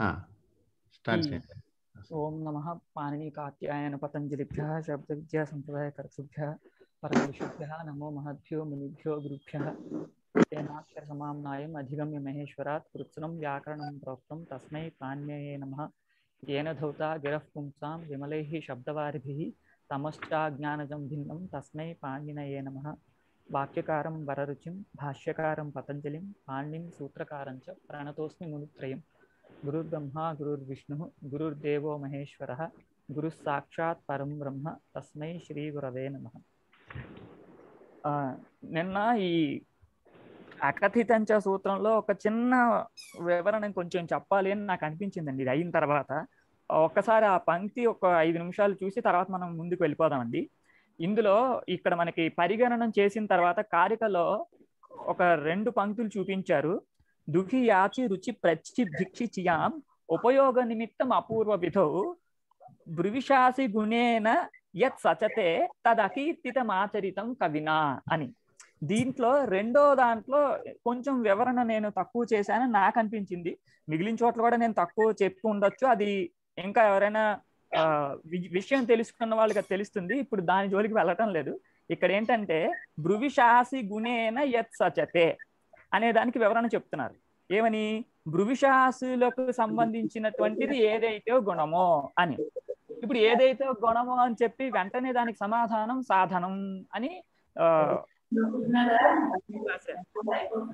हाँ, ओम नमः पाणिनिकात्यायन पतञ्जलिभ्यः शब्दविद्यासम्प्रदायकर्तृभ्यः परमविशुभ्यः नमो महद्यो मुनिभ्यो गुरुभ्यः तेनाक्षरसमां अधिगम्य महेश्वरात् कृत्सनं व्याकरणं प्रोक्तं तस्मै पाण्यये येन धौता गिरः पुंसा विमल शब्दवारि तमश्चाज्ञानजं भिन्नं तस्म पाणिनये नम वाक्यकारं वररुचिं भाष्यकार पतंजलि पाणिनिं सूत्रकारं च मुनित्रयम् విష్ణు గురుర్విష్ణు గురుర్దేవో మహేశ్వర సాక్షాత్ పరం బ్రహ్మ తస్మై శ్రీ గురవే నమ నిన్న ఈ అకథితంచ సూత్రంలో ఒక చిన్న వివరణ కొంచెం చెప్పాలి అని నాకు అనిపించిందండి ఇది అయిన తర్వాత ఒక్కసారి ఆ పంక్తి ఒక ఐదు నిమిషాలు చూసి తర్వాత మనం ముందుకు వెళ్ళిపోదామండి ఇందులో ఇక్కడ మనకి పరిగణనం చేసిన తర్వాత కారికలో ఒక రెండు పంక్తులు చూపించారు యాచి రుచి ప్రచ్చిభిక్షిచియాం ఉపయోగ నిమిత్తం అపూర్వ విధౌ బ్రువిషాసి గుణేన యత్ సచతే ఆచరితం కవినా అని దీంట్లో రెండో దాంట్లో కొంచెం వివరణ నేను తక్కువ చేశానని నాకు అనిపించింది మిగిలిన చోట్ల కూడా నేను తక్కువ చెప్పు ఉండొచ్చు అది ఇంకా ఎవరైనా విషయం తెలుసుకున్న వాళ్ళకి తెలుస్తుంది ఇప్పుడు దాని జోలికి వెళ్ళటం లేదు ఇక్కడ ఏంటంటే బ్రువిషాసి గుణేన యత్ సచతే అనే దానికి వివరణ చెప్తున్నారు ఏమని భృవిషాసులకు సంబంధించినటువంటిది ఏదైతే గుణమో అని ఇప్పుడు ఏదైతే గుణమో అని చెప్పి వెంటనే దానికి సమాధానం సాధనం అని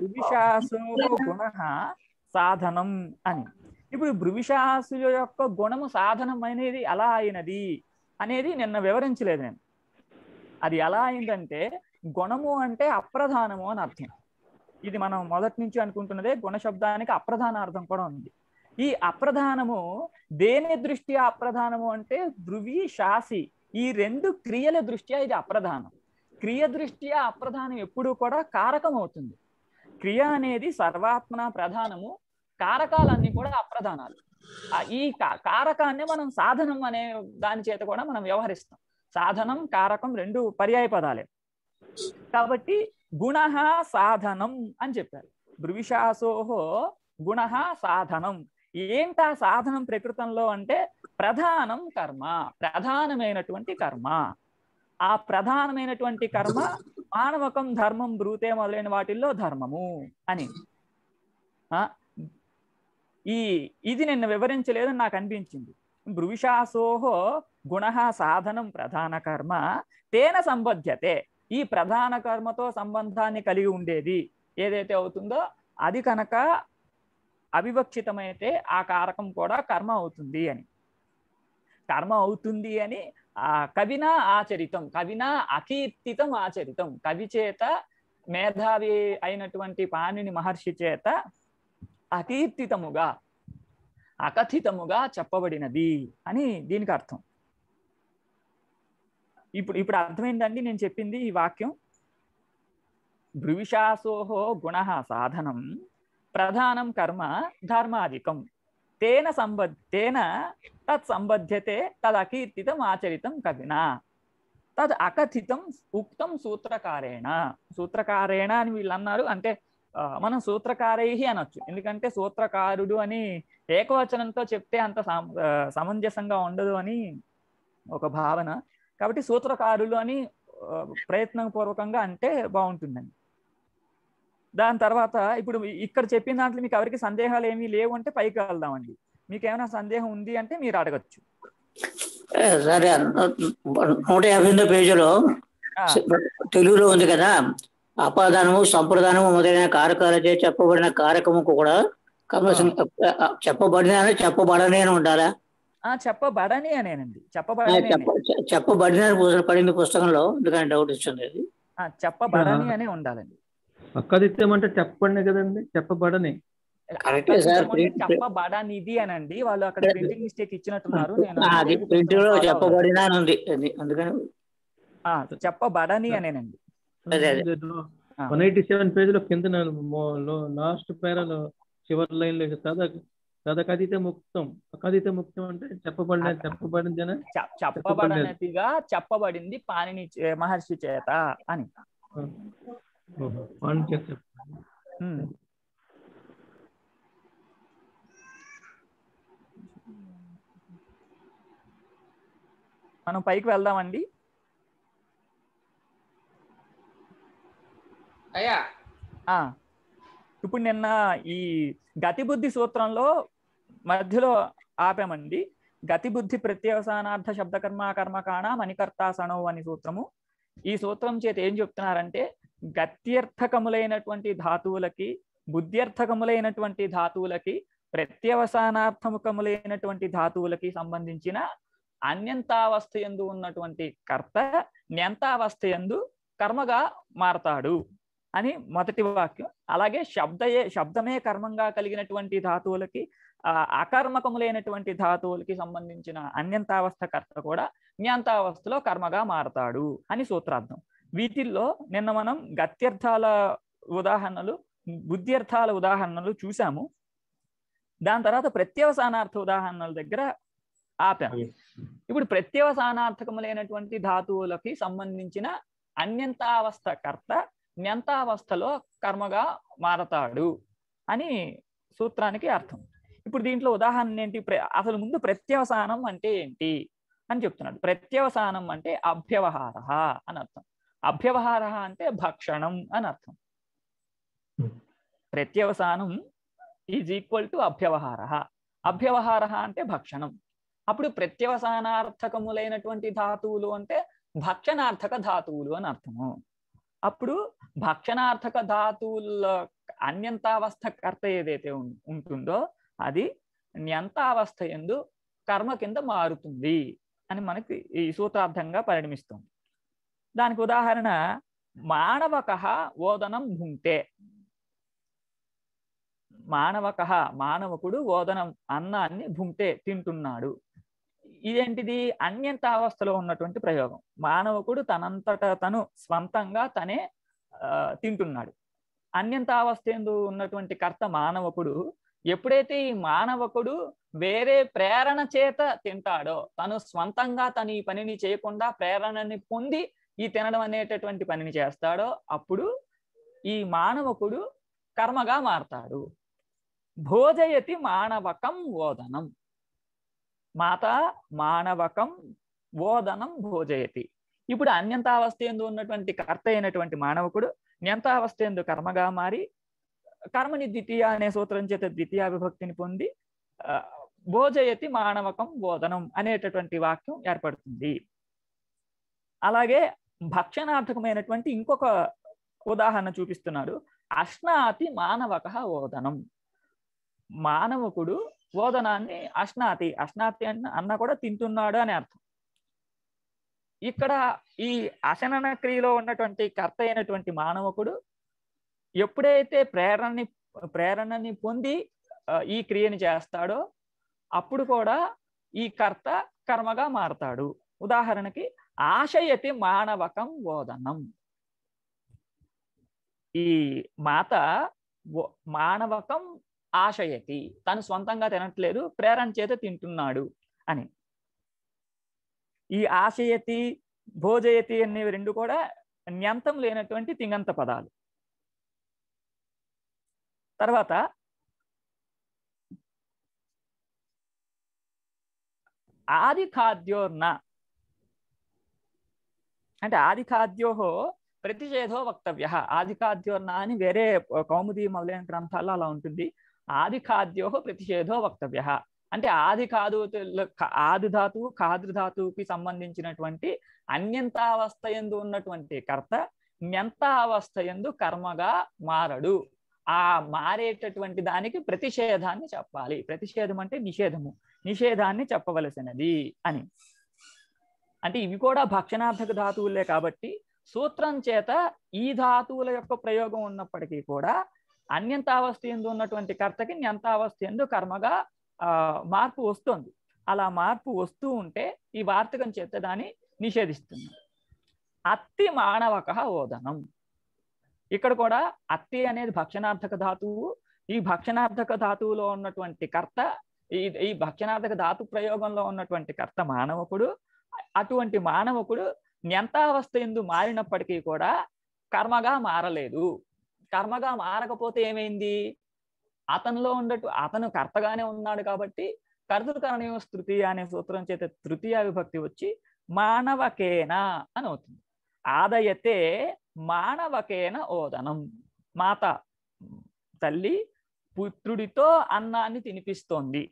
భృవిషాసు గుణ సాధనం అని ఇప్పుడు భృవిషాసుల యొక్క గుణము సాధనం అనేది ఎలా అయినది అనేది నిన్న వివరించలేదు నేను అది ఎలా అయిందంటే గుణము అంటే అప్రధానము అని అర్థం ఇది మనం మొదటి నుంచి అనుకుంటున్నదే గుణ శబ్దానికి అప్రధాన అర్థం కూడా ఉంది ఈ అప్రధానము దేని దృష్ట్యా అప్రధానము అంటే ధృవి శాసి ఈ రెండు క్రియల దృష్ట్యా ఇది అప్రధానం క్రియ దృష్ట్యా అప్రధానం ఎప్పుడూ కూడా కారకం అవుతుంది క్రియ అనేది సర్వాత్మన ప్రధానము కారకాలన్నీ కూడా అప్రధానాలు ఈ కారకాన్ని మనం సాధనం అనే దాని చేత కూడా మనం వ్యవహరిస్తాం సాధనం కారకం రెండు పర్యాయ పదాలే కాబట్టి గుణ సాధనం అని చెప్పారు దృవిషాసోహో గుణ సాధనం ఏంట సాధనం ప్రకృతంలో అంటే ప్రధానం కర్మ ప్రధానమైనటువంటి కర్మ ఆ ప్రధానమైనటువంటి కర్మ మానవకం ధర్మం బ్రూతే మొదలైన వాటిల్లో ధర్మము అని ఈ ఇది నిన్ను వివరించలేదని నాకు అనిపించింది భృవిషాసోహో గుణ సాధనం ప్రధాన కర్మ తేన సంబధ్యతే ఈ ప్రధాన కర్మతో సంబంధాన్ని కలిగి ఉండేది ఏదైతే అవుతుందో అది కనుక అవివక్షితమైతే ఆ కారకం కూడా కర్మ అవుతుంది అని కర్మ అవుతుంది అని ఆ కవిన ఆచరితం కవిన అకీర్తితం ఆచరితం కవి చేత మేధావి అయినటువంటి పాణిని మహర్షి చేత అకీర్తితముగా అకథితముగా చెప్పబడినది అని దీనికి అర్థం ఇప్పుడు ఇప్పుడు అర్థమైందండి నేను చెప్పింది ఈ వాక్యం భృవిషాసోహో గుణ సాధనం ప్రధానం కర్మ ధర్మాధికం తేన సంబద్ తేన తత్ సంబధ్యతే తదకీర్తితం ఆచరితం కవినా తద్ అకథితం ఉక్తం సూత్రకారేణ సూత్రకారేణ అని వీళ్ళు అన్నారు అంటే మనం సూత్రకారై అనొచ్చు ఎందుకంటే సూత్రకారుడు అని ఏకవచనంతో చెప్తే అంత సమంజసంగా ఉండదు అని ఒక భావన కాబట్టి సూత్రకారులు అని ప్రయత్నం పూర్వకంగా అంటే బాగుంటుందండి దాని తర్వాత ఇప్పుడు ఇక్కడ చెప్పిన దాంట్లో మీకు ఎవరికి సందేహాలు ఏమీ లేవు అంటే పైకి వెళ్దామండి మీకు ఏమైనా సందేహం ఉంది అంటే మీరు అడగచ్చు సరే నూట యాభై ఎనిమిది పేజీలో తెలుగులో ఉంది కదా అపాదానము సంప్రదానము మొదలైన కారకాలచే చెప్పబడిన కారకము కూడా కమల చెప్పబడిన చెప్పబడనే ఉండాలా చెప్పబడని అనేనండి చెప్పబడని చెప్పబడిన పడింది పుస్తకంలో ఎందుకంటే డౌట్ ఇచ్చింది చెప్పబడని అనే ఉండాలండి పక్కదిత్యం అంటే చెప్పండి కదండి చెప్పబడని చెప్పబడనిది అనండి వాళ్ళు అక్కడ ప్రింటింగ్ మిస్టేక్ ఇచ్చినట్టున్నారు అందుకని చెప్పబడని అనేనండి వన్ ఎయిటీ సెవెన్ పేజ్ లో కింద లాస్ట్ పేరాలో చివరి లైన్ లో కదా తదకథిత ముక్తం అకథిత ముక్తం అంటే చెప్పబడిన చెప్పబడింది చెప్పబడినట్టుగా చెప్పబడింది పాణిని మహర్షి చేత అని మనం పైకి వెళ్దామండి అయ్యా ఇప్పుడు నిన్న ఈ గతిబుద్ధి సూత్రంలో మధ్యలో ఆపామండి బుద్ధి ప్రత్యవసానార్థ శబ్దకర్మ కర్మకాణ మణికర్త సణో అని సూత్రము ఈ సూత్రం చేత ఏం చెప్తున్నారంటే గత్యర్థకములైనటువంటి ధాతువులకి బుద్ధ్యర్థకములైనటువంటి ధాతువులకి ప్రత్యవసానార్థముఖములైనటువంటి ధాతువులకి సంబంధించిన అన్యంతావస్థ ఎందు ఉన్నటువంటి కర్త న్యంతావస్థ ఎందు కర్మగా మారతాడు అని మొదటి వాక్యం అలాగే శబ్దయే శబ్దమే కర్మంగా కలిగినటువంటి ధాతువులకి అకర్మకములైనటువంటి ధాతువులకి సంబంధించిన అన్యంతావస్థ కర్త కూడా న్యంతావస్థలో కర్మగా మారతాడు అని సూత్రార్థం వీటిల్లో నిన్న మనం గత్యర్థాల ఉదాహరణలు బుద్ధ్యర్థాల ఉదాహరణలు చూసాము దాని తర్వాత ప్రత్యవసానార్థ ఉదాహరణల దగ్గర ఆపాము ఇప్పుడు ప్రత్యవసానార్థకములైనటువంటి ధాతువులకి సంబంధించిన అన్యంతావస్థ కర్త న్యంతావస్థలో కర్మగా మారతాడు అని సూత్రానికి అర్థం ఇప్పుడు దీంట్లో ఉదాహరణ ఏంటి అసలు ముందు ప్రత్యవసానం అంటే ఏంటి అని చెప్తున్నాడు ప్రత్యవసానం అంటే అభ్యవహార అని అర్థం అభ్యవహార అంటే భక్షణం అని అర్థం ప్రత్యవసానం ఈజ్ ఈక్వల్ టు అభ్యవహార అభ్యవహార అంటే భక్షణం అప్పుడు ప్రత్యవసానార్థకములైనటువంటి ధాతువులు అంటే భక్షణార్థక ధాతువులు అని అర్థము అప్పుడు భక్షణార్థక ధాతువుల అన్యంతావస్థ కర్త ఏదైతే ఉంటుందో అది న్యంతావస్థ ఎందు కర్మ కింద మారుతుంది అని మనకి ఈ సూత్రార్థంగా పరిణమిస్తుంది దానికి ఉదాహరణ మానవక ఓదనం భుంక్తే మానవక మానవకుడు ఓదనం అన్నాన్ని భుంక్తే తింటున్నాడు ఇదేంటిది అన్యంత అవస్థలో ఉన్నటువంటి ప్రయోగం మానవకుడు తనంతట తను స్వంతంగా తనే తింటున్నాడు అన్యంత అవస్థ ఉన్నటువంటి కర్త మానవకుడు ఎప్పుడైతే ఈ మానవకుడు వేరే ప్రేరణ చేత తింటాడో తను స్వంతంగా తన ఈ పనిని చేయకుండా ప్రేరణని పొంది ఈ తినడం అనేటటువంటి పనిని చేస్తాడో అప్పుడు ఈ మానవకుడు కర్మగా మారతాడు భోజయతి మానవకం ఓదనం మాత మానవకం ఓదనం భోజయతి ఇప్పుడు అన్యంతావస్థ ఎందు ఉన్నటువంటి కర్త అయినటువంటి మానవకుడు నియంతావస్థ ఎందు కర్మగా మారి కర్మని ద్వితీయ అనే సూత్రం చేత ద్వితీయ విభక్తిని పొంది భోజయతి మానవకం బోధనం అనేటటువంటి వాక్యం ఏర్పడుతుంది అలాగే భక్షణార్థకమైనటువంటి ఇంకొక ఉదాహరణ చూపిస్తున్నాడు అష్నాతి మానవక ఓదనం మానవకుడు ఓదనాన్ని అష్నాతి అష్నాతి అన్న అన్న కూడా తింటున్నాడు అని అర్థం ఇక్కడ ఈ అశనన క్రియలో ఉన్నటువంటి కర్త అయినటువంటి మానవకుడు ఎప్పుడైతే ప్రేరణని ప్రేరణని పొంది ఈ క్రియని చేస్తాడో అప్పుడు కూడా ఈ కర్త కర్మగా మారతాడు ఉదాహరణకి ఆశయతి మానవకం ఓదనం ఈ మాత మానవకం ఆశయతి తను సొంతంగా తినట్లేదు ప్రేరణ చేత తింటున్నాడు అని ఈ ఆశయతి భోజయతి అనేవి రెండు కూడా న్యంతం లేనటువంటి తింగంత పదాలు తర్వాత ఆది ఖాద్యోర్న అంటే ఆది ఖాద్యోహో ప్రతిషేధో వక్తవ్య ఆది ఖాద్యోర్న అని వేరే కౌముదీ మొదలైన గ్రంథాల్లో అలా ఉంటుంది ఆది ఖాద్యోహో ప్రతిషేధో వక్తవ్య అంటే ఆది కాదు ఆది ధాతువు కాదు ధాతువుకి సంబంధించినటువంటి అన్యంతావస్థ ఎందు ఉన్నటువంటి కర్త అవస్థ ఎందు కర్మగా మారడు ఆ మారేటటువంటి దానికి ప్రతిషేధాన్ని చెప్పాలి ప్రతిషేధం అంటే నిషేధము నిషేధాన్ని చెప్పవలసినది అని అంటే ఇవి కూడా భక్షణార్థక ధాతువులే కాబట్టి సూత్రం చేత ఈ ధాతువుల యొక్క ప్రయోగం ఉన్నప్పటికీ కూడా అన్యంతావస్థ ఎందు ఉన్నటువంటి కర్తకి న్యంతావస్థ ఎందు కర్మగా మార్పు వస్తుంది అలా మార్పు వస్తూ ఉంటే ఈ వార్తకం చేత దాన్ని నిషేధిస్తుంది అత్తి మానవక ఓదనం ఇక్కడ కూడా అత్తి అనేది భక్షణార్థక ధాతువు ఈ భక్షణార్థక ధాతువులో ఉన్నటువంటి కర్త ఈ ఈ భక్షణార్థక ధాతు ప్రయోగంలో ఉన్నటువంటి కర్త మానవకుడు అటువంటి మానవకుడు జ్ఞంతావస్థ ఎందు మారినప్పటికీ కూడా కర్మగా మారలేదు కర్మగా మారకపోతే ఏమైంది అతనిలో ఉండటు అతను కర్తగానే ఉన్నాడు కాబట్టి కర్తృకరణీయ తృతీయ అనే సూత్రం చేత తృతీయ విభక్తి వచ్చి మానవకేనా అని అవుతుంది ఆదయతే మానవకేన ఓదనం మాత తల్లి పుత్రుడితో అన్నాన్ని తినిపిస్తోంది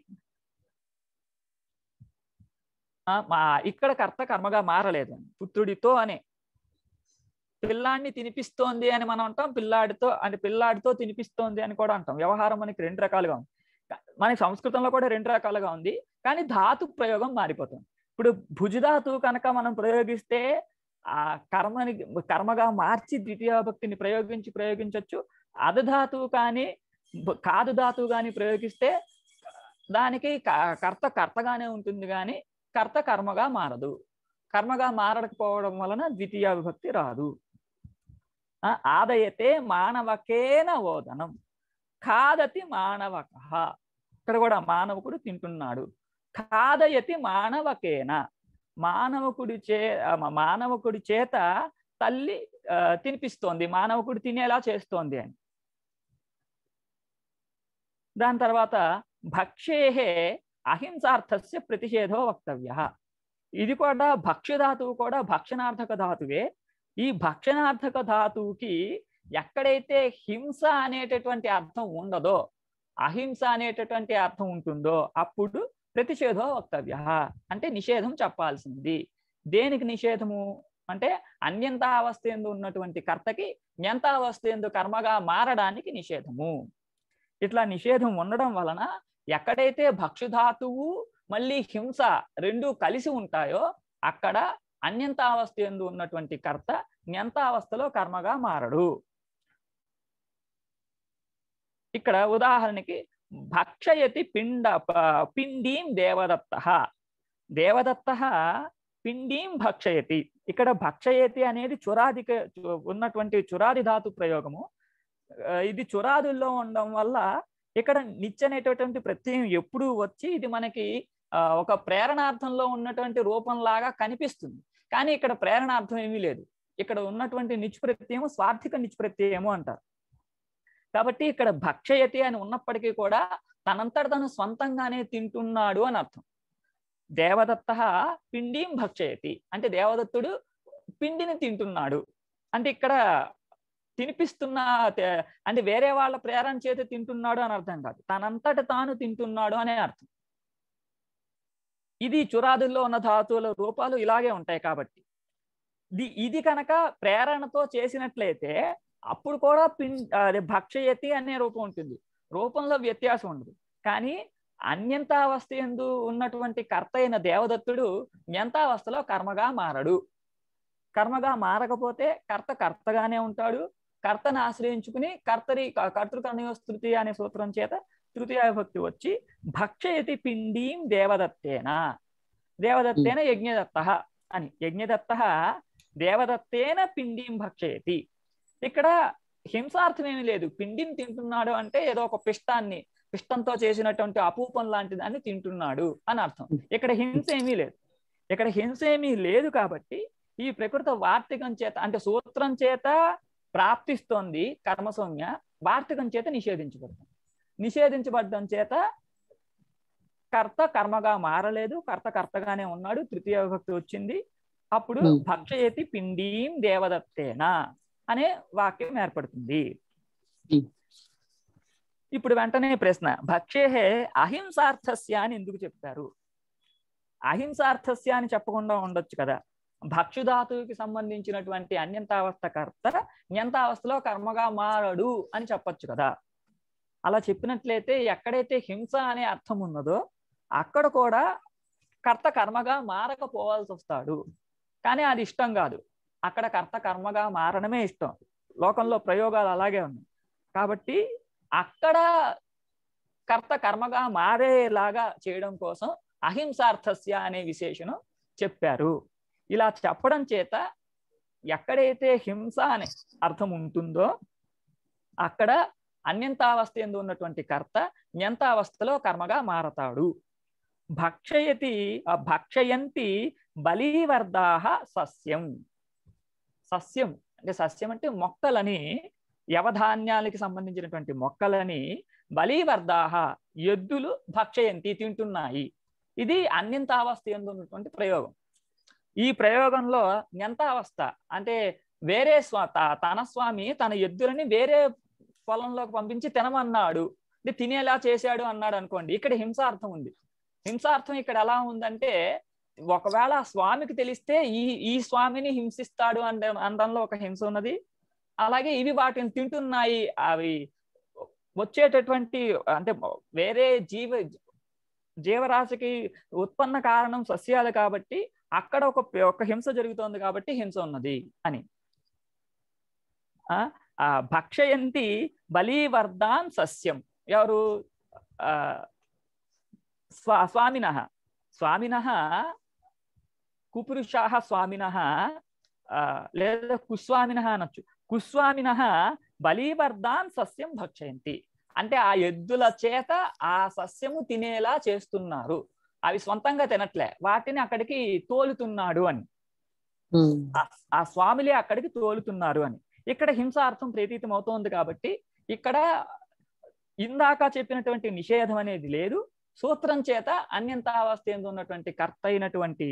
ఇక్కడ కర్త కర్మగా మారలేదు పుత్రుడితో అనే పిల్లాడిని తినిపిస్తోంది అని మనం అంటాం పిల్లాడితో అంటే పిల్లాడితో తినిపిస్తోంది అని కూడా అంటాం వ్యవహారం మనకి రెండు రకాలుగా ఉంది మన సంస్కృతంలో కూడా రెండు రకాలుగా ఉంది కానీ ధాతు ప్రయోగం మారిపోతుంది ఇప్పుడు భుజధాతు కనుక మనం ప్రయోగిస్తే ఆ కర్మని కర్మగా మార్చి ద్వితీయ భక్తిని ప్రయోగించి ప్రయోగించవచ్చు అధధాతువు కానీ కాదు ధాతువు కానీ ప్రయోగిస్తే దానికి కర్త కర్తగానే ఉంటుంది కానీ కర్త కర్మగా మారదు కర్మగా మారకపోవడం వలన ద్వితీయ విభక్తి రాదు ఆదయతే మానవకేన ఓదనం కాదతి మానవక ఇక్కడ కూడా మానవకుడు తింటున్నాడు కాదయతి మానవకేన మానవకుడి చే మానవకుడి చేత తల్లి తినిపిస్తోంది మానవకుడు తినేలా చేస్తోంది అని దాని తర్వాత భక్షేహే అహింసార్థస్య ప్రతిషేధో వక్తవ్య ఇది కూడా భక్ష్యధాతువు కూడా భక్షణార్థక ధాతువే ఈ భక్షణార్థక ధాతువుకి ఎక్కడైతే హింస అనేటటువంటి అర్థం ఉండదో అహింస అనేటటువంటి అర్థం ఉంటుందో అప్పుడు ప్రతిషేధో వక్తవ్య అంటే నిషేధం చెప్పాల్సింది దేనికి నిషేధము అంటే అన్యంతావస్థ ఎందు ఉన్నటువంటి కర్తకి న్యంతావస్థ ఎందు కర్మగా మారడానికి నిషేధము ఇట్లా నిషేధం ఉండడం వలన ఎక్కడైతే భక్షుధాతువు మళ్ళీ హింస రెండు కలిసి ఉంటాయో అక్కడ అన్యంతావస్థ ఎందు ఉన్నటువంటి కర్త న్యంతావస్థలో కర్మగా మారడు ఇక్కడ ఉదాహరణకి భక్షయతి పిండ పిండీం దేవదత్త దేవదత్త పిండీం భక్షయతి ఇక్కడ భక్షయతి అనేది చురాదిక ఉన్నటువంటి చురాది ధాతు ప్రయోగము ఇది చురాదుల్లో ఉండడం వల్ల ఇక్కడ నిత్య అనేటటువంటి ప్రత్యయం ఎప్పుడు వచ్చి ఇది మనకి ఒక ప్రేరణార్థంలో ఉన్నటువంటి రూపంలాగా కనిపిస్తుంది కానీ ఇక్కడ ప్రేరణార్థం ఏమీ లేదు ఇక్కడ ఉన్నటువంటి నిచ్చు ప్రత్యయము స్వార్థిక నిచ్చు ప్రత్యయము అంటారు కాబట్టి ఇక్కడ భక్షయతి అని ఉన్నప్పటికీ కూడా తనంతట తను స్వంతంగానే తింటున్నాడు అని అర్థం దేవదత్త పిండిం భక్షయతి అంటే దేవదత్తుడు పిండిని తింటున్నాడు అంటే ఇక్కడ తినిపిస్తున్న అంటే వేరే వాళ్ళ ప్రేరణ చేత తింటున్నాడు అని అర్థం కాదు తనంతట తాను తింటున్నాడు అనే అర్థం ఇది చురాదుల్లో ఉన్న ధాతువుల రూపాలు ఇలాగే ఉంటాయి కాబట్టి ఇది కనుక ప్రేరణతో చేసినట్లయితే అప్పుడు కూడా పిం అదే భక్షయతి అనే రూపం ఉంటుంది రూపంలో వ్యత్యాసం ఉండదు కానీ అన్యంతావస్థ ఎందు ఉన్నటువంటి కర్త అయిన దేవదత్తుడు ఎంతావస్థలో కర్మగా మారడు కర్మగా మారకపోతే కర్త కర్తగానే ఉంటాడు కర్తను ఆశ్రయించుకుని కర్తరి కర్తృకర్ణయో తృతీయ అనే సూత్రం చేత తృతీయ భక్తి వచ్చి భక్షయతి పిండీం దేవదత్తేన దేవదత్తేన యజ్ఞదత్త అని యజ్ఞదత్త దేవదత్తేన పిండీం భక్షయతి ఇక్కడ హింసార్థమేమి లేదు పిండిని తింటున్నాడు అంటే ఏదో ఒక పిష్టాన్ని పిష్టంతో చేసినటువంటి అపూపం లాంటి దాన్ని తింటున్నాడు అని అర్థం ఇక్కడ హింస ఏమీ లేదు ఇక్కడ హింస ఏమీ లేదు కాబట్టి ఈ ప్రకృత వార్తికం చేత అంటే సూత్రం చేత ప్రాప్తిస్తోంది కర్మసౌమ్య వార్తికం చేత నిషేధించబడుతుంది నిషేధించబడడం చేత కర్త కర్మగా మారలేదు కర్త కర్తగానే ఉన్నాడు తృతీయ విభక్తి వచ్చింది అప్పుడు భక్షయతి పిండీం దేవదత్తేనా అనే వాక్యం ఏర్పడుతుంది ఇప్పుడు వెంటనే ప్రశ్న భక్షేహే అహింసార్థస్య అని ఎందుకు చెప్తారు అహింసార్థస్య అని చెప్పకుండా ఉండొచ్చు కదా భక్షుధాతువుకి సంబంధించినటువంటి అన్యంతావస్థ కర్త న్యంతావస్థలో కర్మగా మారడు అని చెప్పొచ్చు కదా అలా చెప్పినట్లయితే ఎక్కడైతే హింస అనే అర్థం ఉన్నదో అక్కడ కూడా కర్త కర్మగా మారకపోవాల్సి వస్తాడు కానీ అది ఇష్టం కాదు అక్కడ కర్త కర్మగా మారడమే ఇష్టం లోకంలో ప్రయోగాలు అలాగే ఉన్నాయి కాబట్టి అక్కడ కర్త కర్మగా మారేలాగా చేయడం కోసం అహింసార్థస్య అనే విశేషణం చెప్పారు ఇలా చెప్పడం చేత ఎక్కడైతే హింస అనే అర్థం ఉంటుందో అక్కడ అన్యంతావస్థ ఎందు ఉన్నటువంటి కర్త న్యంతావస్థలో కర్మగా మారతాడు భక్షయతి భక్షయంతి బలీవర్ధాహ సస్యం సస్యం అంటే సస్యం అంటే మొక్కలని యవధాన్యాలకి సంబంధించినటువంటి మొక్కలని బలీవర్ధాహ ఎద్దులు భక్షయంతి తింటున్నాయి ఇది అన్యంత అవస్థ ఎందున్నటువంటి ప్రయోగం ఈ ప్రయోగంలో ఎంత అవస్థ అంటే వేరే స్వా తన స్వామి తన ఎద్దులని వేరే పొలంలోకి పంపించి తినమన్నాడు తినేలా చేశాడు అన్నాడు అనుకోండి ఇక్కడ హింసార్థం ఉంది హింసార్థం ఇక్కడ ఎలా ఉందంటే ఒకవేళ ఆ స్వామికి తెలిస్తే ఈ ఈ స్వామిని హింసిస్తాడు అంటే అందంలో ఒక హింస ఉన్నది అలాగే ఇవి వాటిని తింటున్నాయి అవి వచ్చేటటువంటి అంటే వేరే జీవ జీవరాశికి ఉత్పన్న కారణం సస్యాలు కాబట్టి అక్కడ ఒక ఒక హింస జరుగుతోంది కాబట్టి హింస ఉన్నది అని ఆ భక్షయంతి బలీవర్ధాన్ సస్యం ఎవరు స్వా స్వామిన స్వామిన కుపురుషాహ స్వామిన లేదా కుస్వామిన అనొచ్చు కుస్వామిన బలీవర్ధాన్ సస్యం భక్షయంతి అంటే ఆ ఎద్దుల చేత ఆ సస్యము తినేలా చేస్తున్నారు అవి సొంతంగా తినట్లే వాటిని అక్కడికి తోలుతున్నాడు అని ఆ స్వామిలే అక్కడికి తోలుతున్నారు అని ఇక్కడ హింసార్థం ప్రతీతం అవుతోంది కాబట్టి ఇక్కడ ఇందాక చెప్పినటువంటి నిషేధం అనేది లేదు సూత్రం చేత అన్యంతావస్థ ఉన్నటువంటి కర్త అయినటువంటి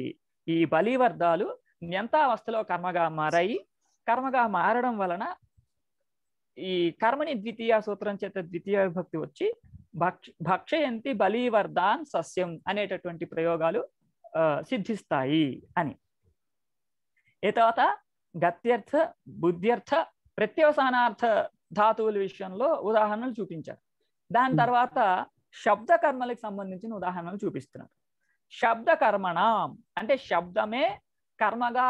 ఈ బలివర్ధాలు న్యంతావస్థలో కర్మగా మారాయి కర్మగా మారడం వలన ఈ కర్మని ద్వితీయ సూత్రం చేత ద్వితీయ విభక్తి వచ్చి భక్ష భక్షయంతి బలివర్ధాన్ సస్యం అనేటటువంటి ప్రయోగాలు సిద్ధిస్తాయి అని ఈ తర్వాత గత్యర్థ బుద్ధ్యర్థ ప్రత్యవసానార్థ ధాతువుల విషయంలో ఉదాహరణలు చూపించారు దాని తర్వాత శబ్ద కర్మలకు సంబంధించిన ఉదాహరణలు చూపిస్తున్నారు శబ్ద కర్మణ అంటే శబ్దమే కర్మగా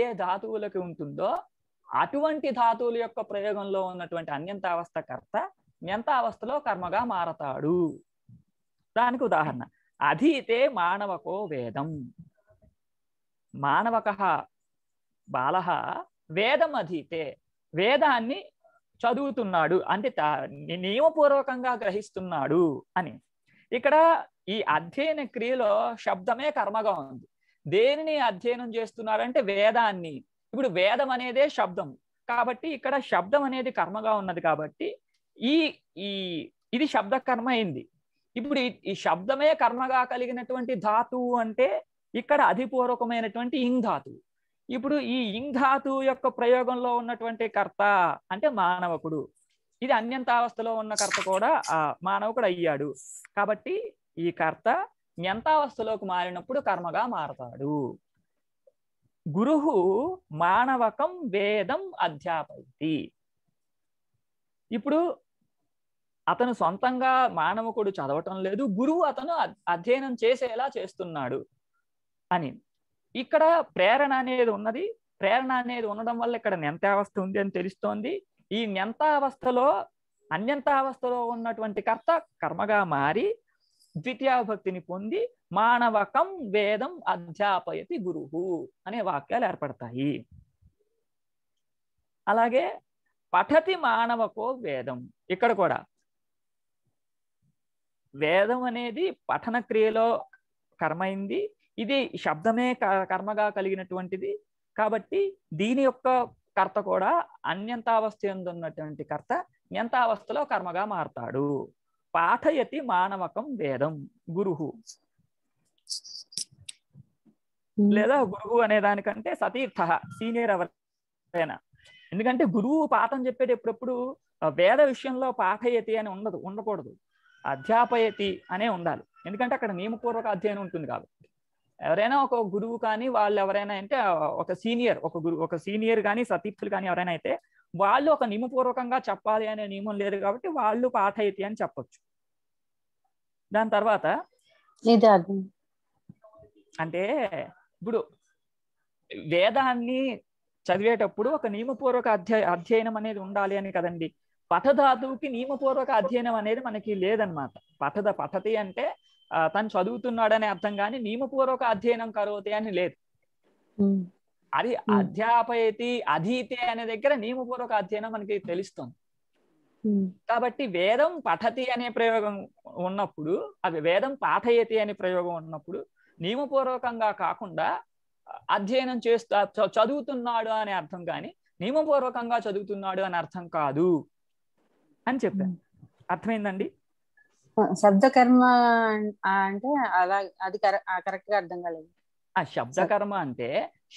ఏ ధాతువులకి ఉంటుందో అటువంటి ధాతువుల యొక్క ప్రయోగంలో ఉన్నటువంటి అన్యంతావస్థ కర్త మెంతావస్థలో కర్మగా మారతాడు దానికి ఉదాహరణ అధీతే మానవకో వేదం మానవక బాల వేదం అధీతే వేదాన్ని చదువుతున్నాడు అంటే నియమపూర్వకంగా గ్రహిస్తున్నాడు అని ఇక్కడ ఈ అధ్యయన క్రియలో శబ్దమే కర్మగా ఉంది దేనిని అధ్యయనం చేస్తున్నారంటే వేదాన్ని ఇప్పుడు వేదం అనేదే శబ్దం కాబట్టి ఇక్కడ శబ్దం అనేది కర్మగా ఉన్నది కాబట్టి ఈ ఈ ఇది శబ్ద కర్మ అయింది ఇప్పుడు ఈ శబ్దమే కర్మగా కలిగినటువంటి ధాతువు అంటే ఇక్కడ అధిపూర్వకమైనటువంటి ఇంగ్ ధాతువు ఇప్పుడు ఈ ఇంగ్ ధాతువు యొక్క ప్రయోగంలో ఉన్నటువంటి కర్త అంటే మానవకుడు ఇది అన్యంతావస్థలో ఉన్న కర్త కూడా మానవకుడు అయ్యాడు కాబట్టి ఈ కర్త జ్ఞంతావస్థలోకి మారినప్పుడు కర్మగా మారతాడు గురు మానవకం వేదం అధ్యాపయతి ఇప్పుడు అతను సొంతంగా మానవకుడు చదవటం లేదు గురువు అతను అధ్యయనం చేసేలా చేస్తున్నాడు అని ఇక్కడ ప్రేరణ అనేది ఉన్నది ప్రేరణ అనేది ఉండడం వల్ల ఇక్కడ అవస్థ ఉంది అని తెలుస్తోంది ఈ అవస్థలో అన్యంతావస్థలో ఉన్నటువంటి కర్త కర్మగా మారి ద్వితీయాభక్తిని పొంది మానవకం వేదం అధ్యాపయతి గురువు అనే వాక్యాలు ఏర్పడతాయి అలాగే పఠతి మానవకో వేదం ఇక్కడ కూడా వేదం అనేది పఠన క్రియలో కర్మైంది ఇది శబ్దమే కర్మగా కలిగినటువంటిది కాబట్టి దీని యొక్క కర్త కూడా అన్యంతావస్థ ఉన్నటువంటి కర్త అవస్థలో కర్మగా మారతాడు పాఠయతి మానవకం వేదం గురువు లేదా గురువు అనే దానికంటే సతీర్థ సీనియర్ ఎవరైనా ఎందుకంటే గురువు పాఠం చెప్పేది ఎప్పుడెప్పుడు వేద విషయంలో పాఠయతి అని ఉండదు ఉండకూడదు అధ్యాపయతి అనే ఉండాలి ఎందుకంటే అక్కడ నియమపూర్వక అధ్యయనం ఉంటుంది కాబట్టి ఎవరైనా ఒక గురువు కానీ వాళ్ళు ఎవరైనా అంటే ఒక సీనియర్ ఒక గురువు ఒక సీనియర్ కానీ సతీర్థులు కానీ ఎవరైనా అయితే వాళ్ళు ఒక నియమపూర్వకంగా చెప్పాలి అనే నియమం లేదు కాబట్టి వాళ్ళు పాఠ పాఠయతి అని చెప్పొచ్చు దాని తర్వాత అంటే ఇప్పుడు వేదాన్ని చదివేటప్పుడు ఒక నియమపూర్వక అధ్యయ అధ్యయనం అనేది ఉండాలి అని కదండి పఠధాతువుకి నియమపూర్వక అధ్యయనం అనేది మనకి లేదనమాట పఠద పఠతి అంటే తను చదువుతున్నాడనే అర్థం కానీ నియమపూర్వక అధ్యయనం కరోతి అని లేదు అది అధ్యాపయతి అధీతి అనే దగ్గర నియమపూర్వక అధ్యయనం మనకి తెలుస్తుంది కాబట్టి వేదం పఠతి అనే ప్రయోగం ఉన్నప్పుడు అవి వేదం పాఠయతి అనే ప్రయోగం ఉన్నప్పుడు నియమపూర్వకంగా కాకుండా అధ్యయనం చేస్తా చదువుతున్నాడు అనే అర్థం కానీ నియమపూర్వకంగా చదువుతున్నాడు అని అర్థం కాదు అని చెప్పాను అర్థమైందండి శబ్దకర్మ అంటే అలా అది కరెక్ట్ గా అర్థం కాలేదు ఆ శబ్దకర్మ అంటే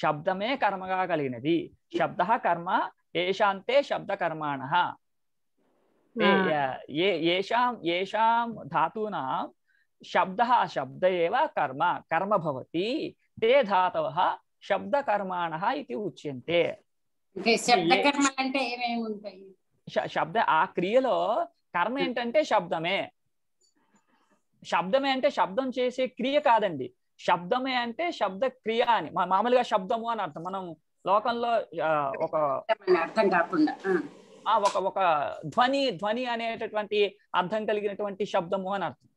శబ్దమే కర్మగా కలిగినది శబ్ద కర్మ ఏషాంతే శబ్ద కర్మాణ ధాతూనా శబ్ద శబ్ద ఏవ కర్మ కర్మ భవతి తే ధాతవ శబ్ద కర్మాణ ఇది ఉచ్యంతే శబ్ద ఆ క్రియలో కర్మ ఏంటంటే శబ్దమే శబ్దమే అంటే శబ్దం చేసే క్రియ కాదండి శబ్దమే అంటే శబ్ద క్రియ అని మామూలుగా శబ్దము అని అర్థం మనం లోకంలో ఒక అర్థం కాకుండా ఒక ఒక ధ్వని ధ్వని అనేటటువంటి అర్థం కలిగినటువంటి శబ్దము అని అర్థం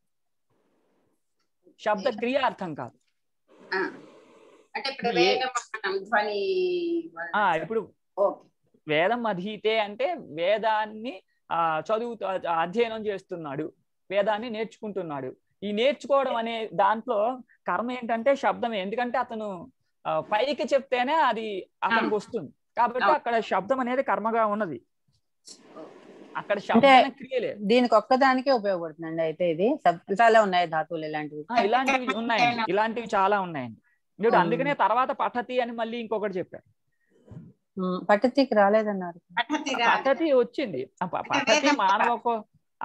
శబ్ద క్రియ అర్థం కాదు ఇప్పుడు వేదం అధీతే అంటే వేదాన్ని చదువు అధ్యయనం చేస్తున్నాడు వేదాన్ని నేర్చుకుంటున్నాడు ఈ నేర్చుకోవడం అనే దాంట్లో కర్మ ఏంటంటే శబ్దమే ఎందుకంటే అతను పైకి చెప్తేనే అది అతనికి వస్తుంది కాబట్టి అక్కడ శబ్దం అనేది కర్మగా ఉన్నది అక్కడ శబ్దం క్రియలే దీనికి ఒక్కదానికే ఉపయోగపడుతుందండి అయితే ఇది చాలా ఉన్నాయి ధాతువులు ఇలాంటివి ఇలాంటివి ఉన్నాయి ఇలాంటివి చాలా ఉన్నాయండి ఇప్పుడు అందుకనే తర్వాత పఠతి అని మళ్ళీ ఇంకొకటి చెప్పారు పఠతికి రాలేదన్నారు పఠతి వచ్చింది పఠతి మానవకు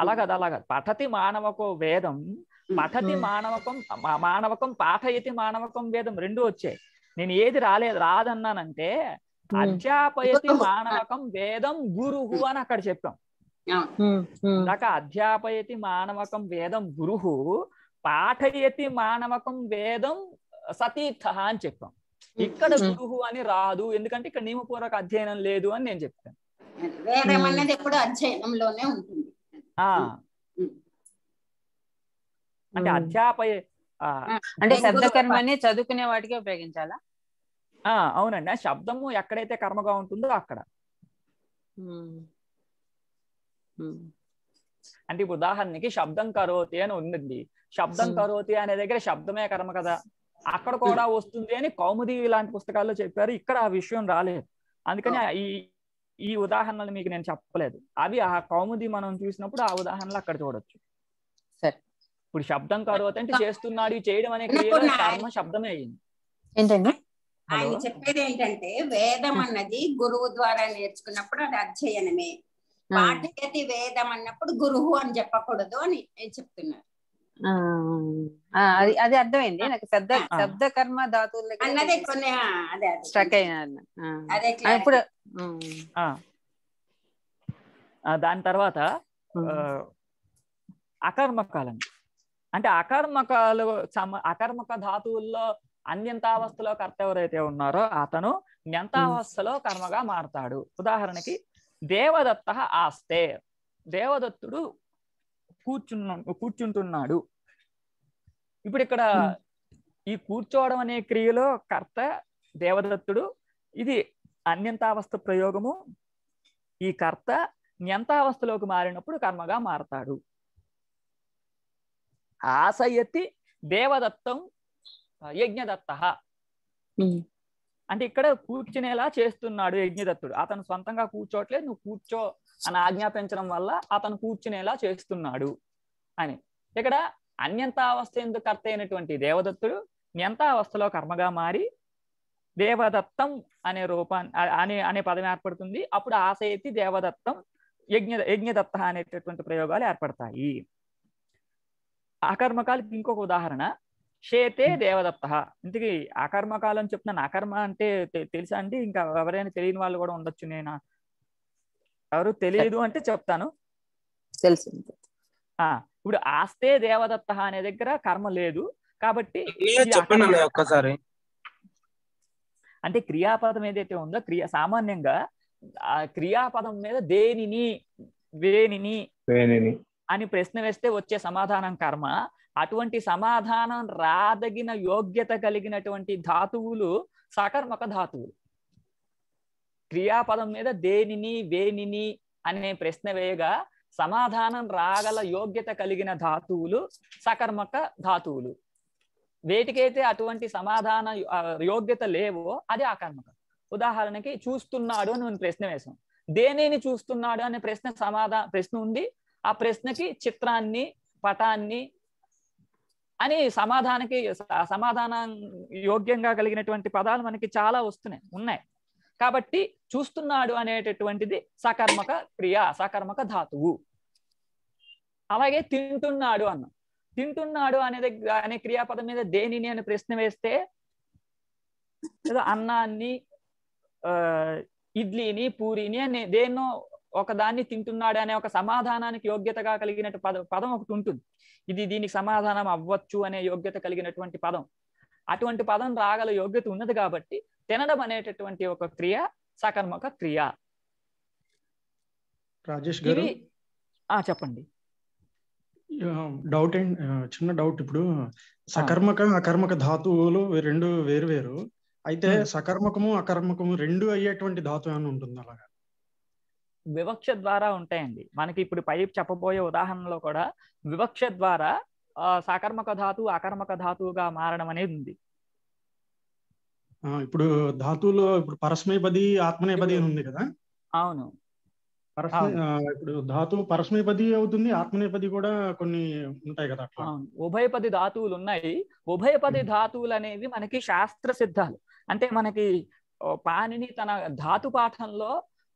అలా కదా అలా పఠతి మానవకు వేదం పఠతి మానవకం మానవకం పాఠయతి మానవకం వేదం రెండు వచ్చాయి నేను ఏది రాలేదు రాదన్నానంటే అధ్యాపయతి మానవకం వేదం గురుహు అని అక్కడ చెప్పాం నాకు అధ్యాపయతి మానవకం వేదం గురుహు పాఠయతి మానవకం వేదం సతీర్థ అని చెప్పాం ఇక్కడ గురువు అని రాదు ఎందుకంటే ఇక్కడ నియమపూర్వక అధ్యయనం లేదు అని నేను చెప్తాను వేదం అనేది ఎప్పుడు అధ్యయనంలోనే ఉంటుంది అంటే అధ్యాపయ అంటే శబ్ద కర్మని చదువుకునే వాటికి ఉపయోగించాలా ఆ అవునండి శబ్దము ఎక్కడైతే కర్మగా ఉంటుందో అక్కడ అంటే ఇప్పుడు ఉదాహరణకి శబ్దం కరోతి అని ఉందండి శబ్దం కరోతి అనే దగ్గర శబ్దమే కర్మ కదా అక్కడ కూడా వస్తుంది అని కౌముది లాంటి పుస్తకాల్లో చెప్పారు ఇక్కడ ఆ విషయం రాలేదు అందుకని ఈ ఈ ఉదాహరణలు మీకు నేను చెప్పలేదు అవి ఆ కౌముది మనం చూసినప్పుడు ఆ ఉదాహరణలు అక్కడ చూడొచ్చు ఇప్పుడు శబ్దం కాదు అంటే చేస్తున్నాడు చేయడం అనే కర్మ శబ్దమే అయింది ఏంటండి ఆయన చెప్పేది ఏంటంటే వేదం అన్నది గురువు ద్వారా నేర్చుకున్నప్పుడు అది అధ్యయనమే పాఠయతి వేదం అన్నప్పుడు గురువు అని చెప్పకూడదు అని చెప్తున్నారు అది అది అర్థమైంది నాకు శబ్ద శబ్ద కర్మ ధాతువులు కొన్ని అదే స్ట్రక్ అదే ఇప్పుడు దాని తర్వాత అకర్మకాలం అంటే అకర్మకాలు సమ అకర్మక ధాతువుల్లో అన్యంతావస్థలో కర్త ఎవరైతే ఉన్నారో అతను న్యంతావస్థలో కర్మగా మారతాడు ఉదాహరణకి దేవదత్త ఆస్తే దేవదత్తుడు కూర్చున్న కూర్చుంటున్నాడు ఇప్పుడు ఇక్కడ ఈ కూర్చోవడం అనే క్రియలో కర్త దేవదత్తుడు ఇది అన్యంతావస్థ ప్రయోగము ఈ కర్త న్యంతావస్థలోకి మారినప్పుడు కర్మగా మారతాడు ఆశయతి దేవదత్తం యజ్ఞదత్త అంటే ఇక్కడ కూర్చునేలా చేస్తున్నాడు యజ్ఞదత్తుడు అతను సొంతంగా కూర్చోట్లే నువ్వు కూర్చో అని ఆజ్ఞాపించడం వల్ల అతను కూర్చునేలా చేస్తున్నాడు అని ఇక్కడ అన్యంతావస్థ ఎందుకు కర్త అయినటువంటి దేవదత్తుడు అవస్థలో కర్మగా మారి దేవదత్తం అనే రూపాన్ని అనే అనే పదం ఏర్పడుతుంది అప్పుడు ఆశయతి దేవదత్తం యజ్ఞ యజ్ఞదత్త అనేటటువంటి ప్రయోగాలు ఏర్పడతాయి అకర్మకాలకి ఇంకొక ఉదాహరణ శేతే దేవదత్త ఇంతకీ ఆకర్మకాలు అని చెప్తున్నాను అకర్మ అంటే తెలుసా అండి ఇంకా ఎవరైనా తెలియని వాళ్ళు కూడా ఉండొచ్చు నేను ఎవరు తెలియదు అంటే చెప్తాను తెలుసు ఇప్పుడు ఆస్తే దేవదత్త అనే దగ్గర కర్మ లేదు కాబట్టి ఒక్కసారి అంటే క్రియాపదం ఏదైతే ఉందో క్రియా సామాన్యంగా ఆ క్రియాపదం మీద దేనిని వేణిని అని ప్రశ్న వేస్తే వచ్చే సమాధానం కర్మ అటువంటి సమాధానం రాదగిన యోగ్యత కలిగినటువంటి ధాతువులు సకర్మక ధాతువులు క్రియాపదం మీద దేనిని వేనిని అనే ప్రశ్న వేయగా సమాధానం రాగల యోగ్యత కలిగిన ధాతువులు సకర్మక ధాతువులు వేటికైతే అటువంటి సమాధాన యోగ్యత లేవో అది ఆకర్మక ఉదాహరణకి చూస్తున్నాడు అని ప్రశ్న వేసాం దేనిని చూస్తున్నాడు అనే ప్రశ్న సమాధాన ప్రశ్న ఉంది ఆ ప్రశ్నకి చిత్రాన్ని పటాన్ని అని సమాధానకి సమాధానం యోగ్యంగా కలిగినటువంటి పదాలు మనకి చాలా వస్తున్నాయి ఉన్నాయి కాబట్టి చూస్తున్నాడు అనేటటువంటిది సకర్మక క్రియ సకర్మక ధాతువు అలాగే తింటున్నాడు అన్న తింటున్నాడు అనే అనే క్రియాపదం మీద దేనిని అని ప్రశ్న వేస్తే అన్నాన్ని ఇడ్లీని పూరిని అని దేన్నో ఒకదాన్ని తింటున్నాడు అనే ఒక సమాధానానికి యోగ్యతగా కలిగినట్టు పదం పదం ఒకటి ఉంటుంది ఇది దీనికి సమాధానం అవ్వచ్చు అనే యోగ్యత కలిగినటువంటి పదం అటువంటి పదం రాగల యోగ్యత ఉన్నది కాబట్టి తినడం అనేటటువంటి ఒక క్రియ సకర్మక క్రియ రాజేష్ గారు చెప్పండి డౌట్ అండ్ చిన్న డౌట్ ఇప్పుడు సకర్మక అకర్మక ధాతువులు రెండు వేరు వేరు అయితే సకర్మకము అకర్మకము రెండు అయ్యేటువంటి ధాతు అని ఉంటుంది అలాగా వివక్ష ద్వారా ఉంటాయండి మనకి ఇప్పుడు పై చెప్పబోయే ఉదాహరణలో కూడా వివక్ష ద్వారా సకర్మక ధాతు అకర్మక ధాతువుగా మారడం అనేది ఉంది ఇప్పుడు ధాతువులో ఇప్పుడు పరస్మైపది ఆత్మనేపది ఉంది కదా అవును ఇప్పుడు ధాతు పరస్మైపది అవుతుంది ఆత్మనేపది కూడా కొన్ని ఉంటాయి కదా అవును ఉభయపది ధాతువులు ఉన్నాయి ఉభయపది ధాతువులు అనేవి మనకి శాస్త్ర సిద్ధాలు అంటే మనకి పాణిని తన ధాతు పాఠంలో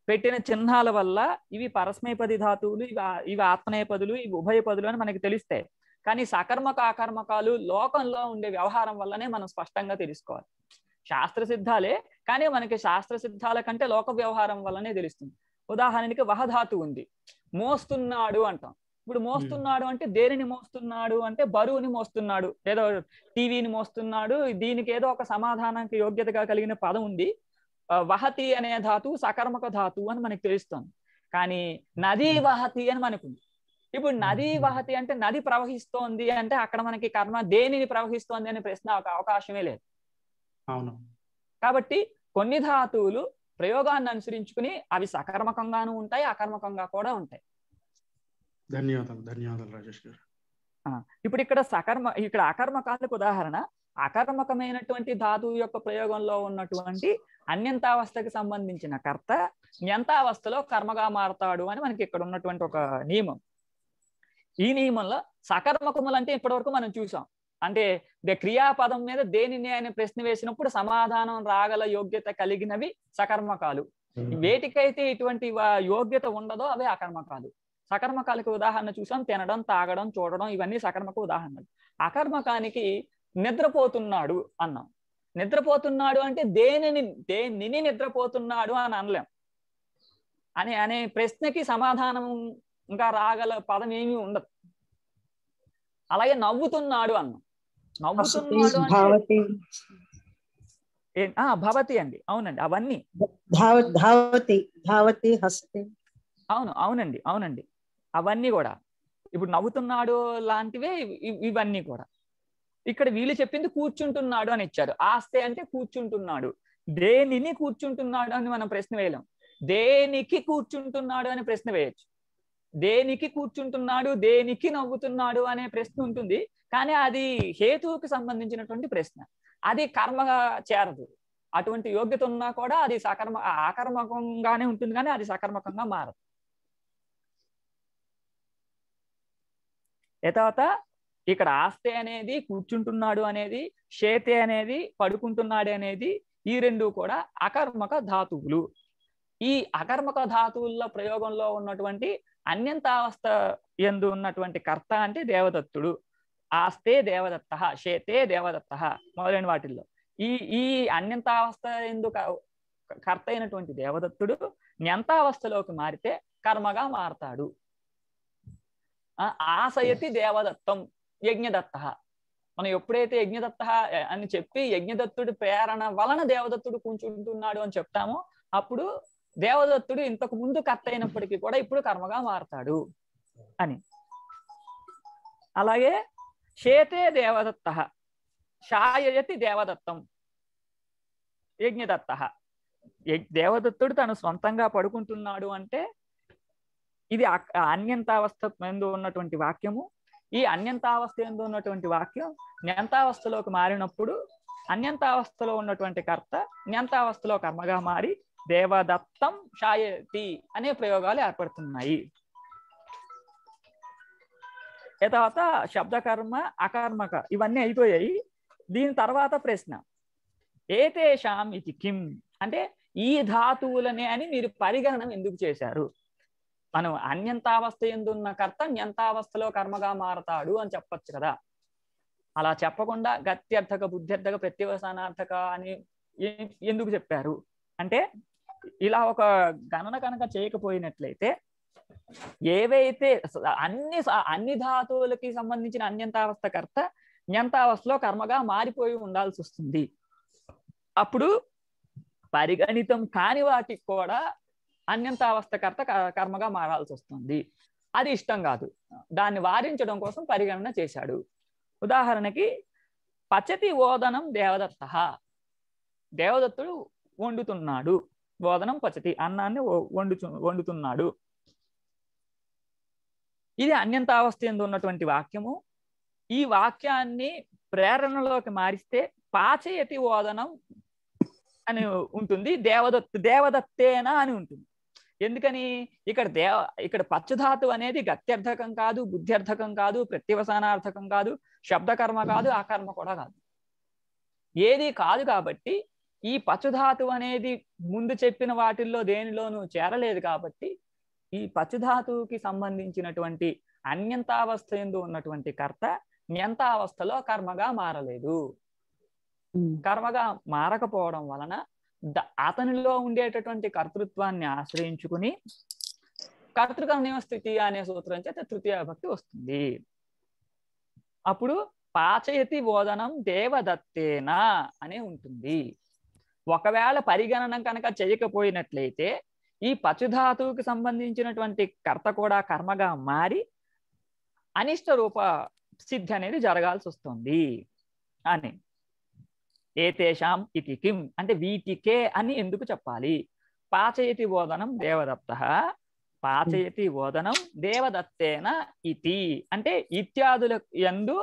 పెట్టిన చిహ్నాల వల్ల ఇవి పరస్మయపది ధాతువులు ఇవి ఇవి ఆత్మనేపదులు ఇవి ఉభయపదులు అని మనకి తెలుస్తాయి కానీ సకర్మక ఆకర్మకాలు లోకంలో ఉండే వ్యవహారం వల్లనే మనం స్పష్టంగా తెలుసుకోవాలి శాస్త్ర సిద్ధాలే కానీ మనకి శాస్త్ర సిద్ధాల కంటే లోక వ్యవహారం వల్లనే తెలుస్తుంది ఉదాహరణకి వహధాతు ఉంది మోస్తున్నాడు అంటాం ఇప్పుడు మోస్తున్నాడు అంటే దేనిని మోస్తున్నాడు అంటే బరువుని మోస్తున్నాడు ఏదో టీవీని మోస్తున్నాడు దీనికి ఏదో ఒక సమాధానానికి యోగ్యతగా కలిగిన పదం ఉంది వహతి అనే ధాతువు సకర్మక ధాతువు అని మనకు తెలుస్తుంది కానీ నది hmm. వహతి అని మనకు ఇప్పుడు hmm. నది hmm. వహతి అంటే నది ప్రవహిస్తోంది అంటే అక్కడ మనకి కర్మ దేనిని ప్రవహిస్తోంది అనే ప్రశ్న ఒక అవకాశమే లేదు అవును కాబట్టి కొన్ని ధాతువులు ప్రయోగాన్ని అనుసరించుకుని అవి సకర్మకంగాను ఉంటాయి అకర్మకంగా కూడా ఉంటాయి ధన్యవాదాలు ధన్యవాదాలు రాజేష్ గారు ఇప్పుడు ఇక్కడ సకర్మ ఇక్కడ అకర్మకాలకు ఉదాహరణ అకర్మకమైనటువంటి ధాతువు యొక్క ప్రయోగంలో ఉన్నటువంటి అన్యంతావస్థకి సంబంధించిన కర్త న్యంతావస్థలో కర్మగా మారతాడు అని మనకి ఇక్కడ ఉన్నటువంటి ఒక నియమం ఈ నియమంలో సకర్మకములు అంటే ఇప్పటివరకు మనం చూసాం అంటే క్రియాపదం మీద దేనిని అని ప్రశ్న వేసినప్పుడు సమాధానం రాగల యోగ్యత కలిగినవి సకర్మకాలు వేటికైతే ఇటువంటి యోగ్యత ఉండదో అవే అకర్మకాలు సకర్మకాలకు ఉదాహరణ చూసాం తినడం తాగడం చూడడం ఇవన్నీ సకర్మకు ఉదాహరణలు అకర్మకానికి నిద్రపోతున్నాడు అన్నాం నిద్రపోతున్నాడు అంటే దేనిని దేనిని నిద్రపోతున్నాడు అని అనలేం అనే అనే ప్రశ్నకి సమాధానం ఇంకా రాగల పదం ఏమీ ఉండదు అలాగే నవ్వుతున్నాడు అన్నాం నవ్వుతున్నాడు భవతి అండి అవునండి అవన్నీ ధావతి ధావతి హస్తి అవును అవునండి అవునండి అవన్నీ కూడా ఇప్పుడు నవ్వుతున్నాడు లాంటివే ఇవన్నీ కూడా ఇక్కడ వీళ్ళు చెప్పింది కూర్చుంటున్నాడు అని ఇచ్చారు ఆస్తే అంటే కూర్చుంటున్నాడు దేనిని కూర్చుంటున్నాడు అని మనం ప్రశ్న వేయలేం దేనికి కూర్చుంటున్నాడు అని ప్రశ్న వేయచ్చు దేనికి కూర్చుంటున్నాడు దేనికి నవ్వుతున్నాడు అనే ప్రశ్న ఉంటుంది కానీ అది హేతువుకి సంబంధించినటువంటి ప్రశ్న అది కర్మగా చేరదు అటువంటి యోగ్యత ఉన్నా కూడా అది సకర్మ ఆకర్మకంగానే ఉంటుంది కానీ అది సకర్మకంగా మారదు తర్వాత ఇక్కడ ఆస్తి అనేది కూర్చుంటున్నాడు అనేది షేతే అనేది పడుకుంటున్నాడు అనేది ఈ రెండు కూడా అకర్మక ధాతువులు ఈ అకర్మక ధాతువుల ప్రయోగంలో ఉన్నటువంటి అన్యంతావస్థ ఎందు ఉన్నటువంటి కర్త అంటే దేవదత్తుడు ఆస్తే దేవదత్త చేతే దేవదత్త మొదలైన వాటిల్లో ఈ ఈ అన్యంతావస్థ ఎందు కర్త అయినటువంటి దేవదత్తుడు న్యంతావస్థలోకి మారితే కర్మగా మారతాడు ఆశయతి దేవదత్తం యజ్ఞదత్త మనం ఎప్పుడైతే యజ్ఞదత్త అని చెప్పి యజ్ఞదత్తుడి ప్రేరణ వలన దేవదత్తుడు కూర్చుంటున్నాడు అని చెప్తామో అప్పుడు దేవదత్తుడు ఇంతకు ముందు కర్త అయినప్పటికీ కూడా ఇప్పుడు కర్మగా మారతాడు అని అలాగే శేతే దేవదత్త షాయతి దేవదత్తం యజ్ఞదత్త దేవదత్తుడు తను సొంతంగా పడుకుంటున్నాడు అంటే ఇది అన్యంతావస్థ ఉన్నటువంటి వాక్యము ఈ అన్యంతావస్థ ఎందు ఉన్నటువంటి వాక్యం న్యంతావస్థలోకి మారినప్పుడు అన్యంతావస్థలో ఉన్నటువంటి కర్త న్యంతావస్థలో కర్మగా మారి దేవదత్తం షాయతి అనే ప్రయోగాలు ఏర్పడుతున్నాయి తర్వాత శబ్దకర్మ అకర్మక ఇవన్నీ అయిపోయాయి దీని తర్వాత ప్రశ్న ఏతేషాం ఇది కిం అంటే ఈ ధాతువులనే అని మీరు పరిగణన ఎందుకు చేశారు మనం అన్యంతావస్థ ఎందున్న కర్త న్యంతావస్థలో కర్మగా మారతాడు అని చెప్పచ్చు కదా అలా చెప్పకుండా గత్యర్థక బుద్ధ్యర్థక ప్రత్యవసానార్థక అని ఎందుకు చెప్పారు అంటే ఇలా ఒక గణన కనుక చేయకపోయినట్లయితే ఏవైతే అన్ని అన్ని ధాతువులకి సంబంధించిన అన్యంతావస్థ కర్త న్యంతావస్థలో కర్మగా మారిపోయి ఉండాల్సి వస్తుంది అప్పుడు పరిగణితం కాని వాటికి కూడా అన్యంతావస్థకర్త కర్మగా మారాల్సి వస్తుంది అది ఇష్టం కాదు దాన్ని వారించడం కోసం పరిగణన చేశాడు ఉదాహరణకి పచతి ఓదనం దేవదత్త దేవదత్తుడు వండుతున్నాడు ఓదనం పచతి అన్నాన్ని వండుచు వండుతున్నాడు ఇది అన్యంతావస్థ ఎందు ఉన్నటువంటి వాక్యము ఈ వాక్యాన్ని ప్రేరణలోకి మారిస్తే పాచయతి ఓదనం అని ఉంటుంది దేవదత్ దేవదత్తేనా అని ఉంటుంది ఎందుకని ఇక్కడ దేవ ఇక్కడ పచ్చధాతు అనేది గత్యర్థకం కాదు బుద్ధ్యర్థకం కాదు ప్రత్యవసానార్థకం కాదు శబ్దకర్మ కాదు ఆ కర్మ కూడా కాదు ఏది కాదు కాబట్టి ఈ పచ్చుధాతు అనేది ముందు చెప్పిన వాటిల్లో దేనిలోనూ చేరలేదు కాబట్టి ఈ పచ్చుధాతువుకి సంబంధించినటువంటి అన్యంతావస్థ ఎందు ఉన్నటువంటి కర్త న్యంతావస్థలో కర్మగా మారలేదు కర్మగా మారకపోవడం వలన అతనిలో ఉండేటటువంటి కర్తృత్వాన్ని ఆశ్రయించుకుని కర్తృకర్ణయం స్థితి అనే సూత్రం చేత తృతీయ భక్తి వస్తుంది అప్పుడు పాచయతి బోధనం దేవదత్తేనా అనే ఉంటుంది ఒకవేళ పరిగణన కనుక చేయకపోయినట్లయితే ఈ పచుధాతువుకి సంబంధించినటువంటి కర్త కూడా కర్మగా మారి అనిష్ట రూప సిద్ధి అనేది జరగాల్సి వస్తుంది అని ఏతేషాం ఇది కిం అంటే వీటికే అని ఎందుకు చెప్పాలి పాచయతి ఓదనం దేవదత్త పాచయతి ఓదనం దేవదత్తేన ఇతి అంటే ఇత్యాదుల ఎందు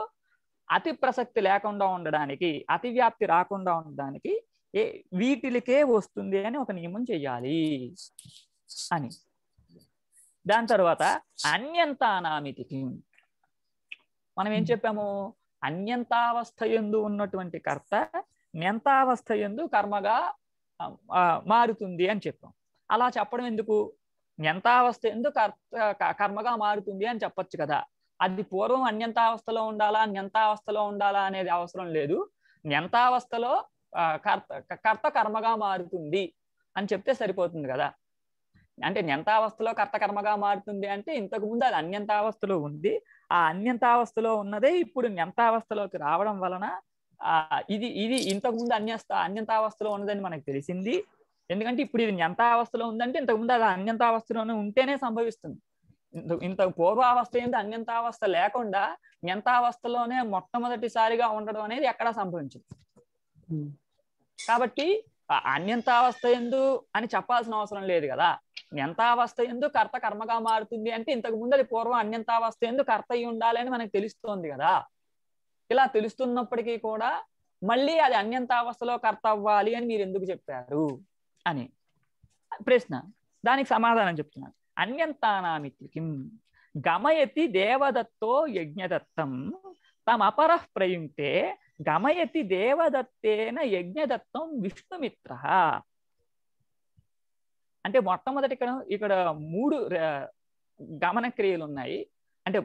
అతి ప్రసక్తి లేకుండా ఉండడానికి అతి వ్యాప్తి రాకుండా ఉండడానికి ఏ వీటికే వస్తుంది అని ఒక నియమం చేయాలి అని దాని తర్వాత అన్యంతానామితి మనం ఏం చెప్పాము అన్యంతావస్థ ఎందు ఉన్నటువంటి కర్త మెంతావస్థ ఎందు కర్మగా మారుతుంది అని చెప్పాం అలా చెప్పడం ఎందుకు మెంతావస్థ ఎందు కర్మగా మారుతుంది అని చెప్పొచ్చు కదా అది పూర్వం అన్యంతావస్థలో ఉండాలా న్యంతావస్థలో ఉండాలా అనేది అవసరం లేదు న్యంతావస్థలో కర్త కర్త కర్మగా మారుతుంది అని చెప్తే సరిపోతుంది కదా అంటే నెంతావస్థలో కర్త కర్మగా మారుతుంది అంటే ఇంతకు ముందు అది అన్యంతావస్థలో ఉంది ఆ అన్యంతావస్థలో ఉన్నదే ఇప్పుడు నెంతావస్థలోకి రావడం వలన ఇది ఇది ఇంతకు ముందు అన్యస్త అవస్థలో ఉన్నదని మనకు తెలిసింది ఎందుకంటే ఇప్పుడు ఇది అవస్థలో ఉందంటే ఇంతకుముందు అది అన్యంత అవస్థలోనే ఉంటేనే సంభవిస్తుంది ఇంత పూర్వావస్థ ఏంటి అవస్థ లేకుండా ఎంత అవస్థలోనే మొట్టమొదటిసారిగా ఉండడం అనేది ఎక్కడా సంభవించదు కాబట్టి అన్యంత అవస్థ ఎందు అని చెప్పాల్సిన అవసరం లేదు కదా ఎంత అవస్థ ఎందు కర్త కర్మగా మారుతుంది అంటే ఇంతకు ముందు అది పూర్వం అవస్థ ఎందు కర్త అయి ఉండాలని మనకు తెలుస్తోంది కదా ఇలా తెలుస్తున్నప్పటికీ కూడా మళ్ళీ అది అన్యంతావస్థలో కర్త అవ్వాలి అని మీరు ఎందుకు చెప్పారు అని ప్రశ్న దానికి సమాధానం చెప్తున్నాను అన్యంతానామిత్యకిం గమయతి దేవదత్తో యజ్ఞదత్తం తమ అపర ప్రయుంక్తే గమయతి దేవదత్తేన యజ్ఞదత్తం విష్ణుమిత్ర అంటే మొట్టమొదటి ఇక్కడ ఇక్కడ మూడు గమన క్రియలు ఉన్నాయి అంటే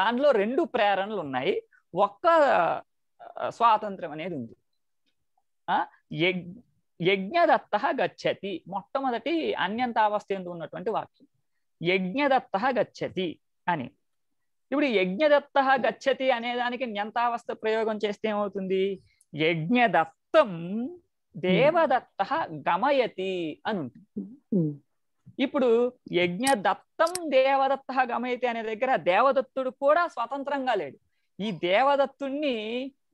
దానిలో రెండు ప్రేరణలు ఉన్నాయి ఒక్క స్వాతంత్రం అనేది ఉంది యజ్ఞదత్త గచ్చతి మొట్టమొదటి అన్యంతావస్థ ఎందు ఉన్నటువంటి వాక్యం యజ్ఞదత్త గచ్చతి అని ఇప్పుడు యజ్ఞదత్త గచ్చతి అనేదానికి న్యంతావస్థ ప్రయోగం చేస్తే ఏమవుతుంది యజ్ఞదత్తం దేవదత్త గమయతి అని ఉంటుంది ఇప్పుడు యజ్ఞదత్తం దేవదత్త గమయతి అనే దగ్గర దేవదత్తుడు కూడా స్వతంత్రంగా లేడు ఈ దేవదత్తుణ్ణి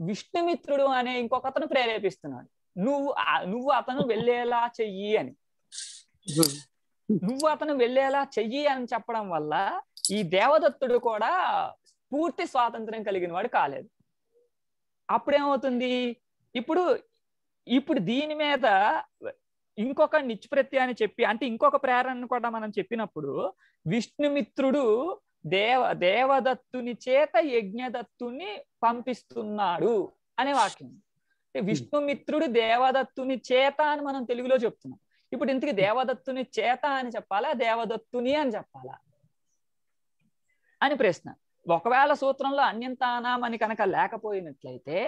విష్ణుమిత్రుడు అనే ఇంకొక అతను ప్రేరేపిస్తున్నాడు నువ్వు నువ్వు అతను వెళ్ళేలా చెయ్యి అని నువ్వు అతను వెళ్ళేలా చెయ్యి అని చెప్పడం వల్ల ఈ దేవదత్తుడు కూడా పూర్తి స్వాతంత్రం కలిగిన వాడు కాలేదు అప్పుడేమవుతుంది ఇప్పుడు ఇప్పుడు దీని మీద ఇంకొక నిత్యప్రత్య అని చెప్పి అంటే ఇంకొక ప్రేరణను కూడా మనం చెప్పినప్పుడు విష్ణుమిత్రుడు దేవ దేవదత్తుని చేత యజ్ఞదత్తుని పంపిస్తున్నాడు అనే వాక్యం విష్ణుమిత్రుడు దేవదత్తుని చేత అని మనం తెలుగులో చెప్తున్నాం ఇప్పుడు ఇంతకి దేవదత్తుని చేత అని చెప్పాలా దేవదత్తుని అని చెప్పాలా అని ప్రశ్న ఒకవేళ సూత్రంలో అన్యంతానాం అని కనుక లేకపోయినట్లయితే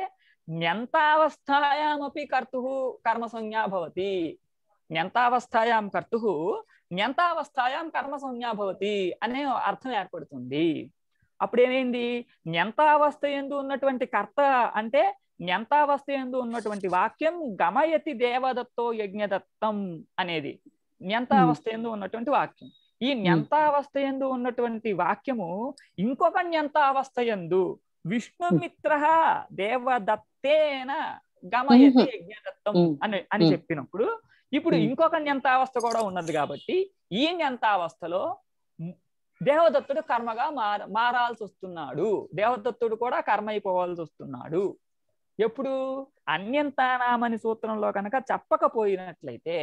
న్యంతావస్థాయామపి కర్తు కర్మ సంజ్ఞా భవతి న్యంతావస్థాయాం కర్తు జ్ఞంతావస్థాయాం కర్మ సంజ్ఞా భవతి అనే అర్థం ఏర్పడుతుంది అప్పుడు ఏమైంది జ్ఞంతావస్థ ఎందు ఉన్నటువంటి కర్త అంటే జ్ఞంతావస్థ ఎందు ఉన్నటువంటి వాక్యం గమయతి దేవదత్తో యజ్ఞదత్తం అనేది జ్ఞంతావస్థ ఎందు ఉన్నటువంటి వాక్యం ఈ జ్ఞంతావస్థ ఎందు ఉన్నటువంటి వాక్యము ఇంకొక జ్ఞంతావస్థ ఎందు విష్ణుమిత్ర దేవదత్తేన గమయతి యజ్ఞదత్తం అని అని చెప్పినప్పుడు ఇప్పుడు ఇంకొక న్యంతావస్థ కూడా ఉన్నది కాబట్టి ఈ న్యంతావస్థలో దేవదత్తుడు కర్మగా మార మారాల్సి వస్తున్నాడు దేవదత్తుడు కూడా కర్మ అయిపోవాల్సి వస్తున్నాడు ఎప్పుడు అన్యంతానామని సూత్రంలో కనుక చెప్పకపోయినట్లయితే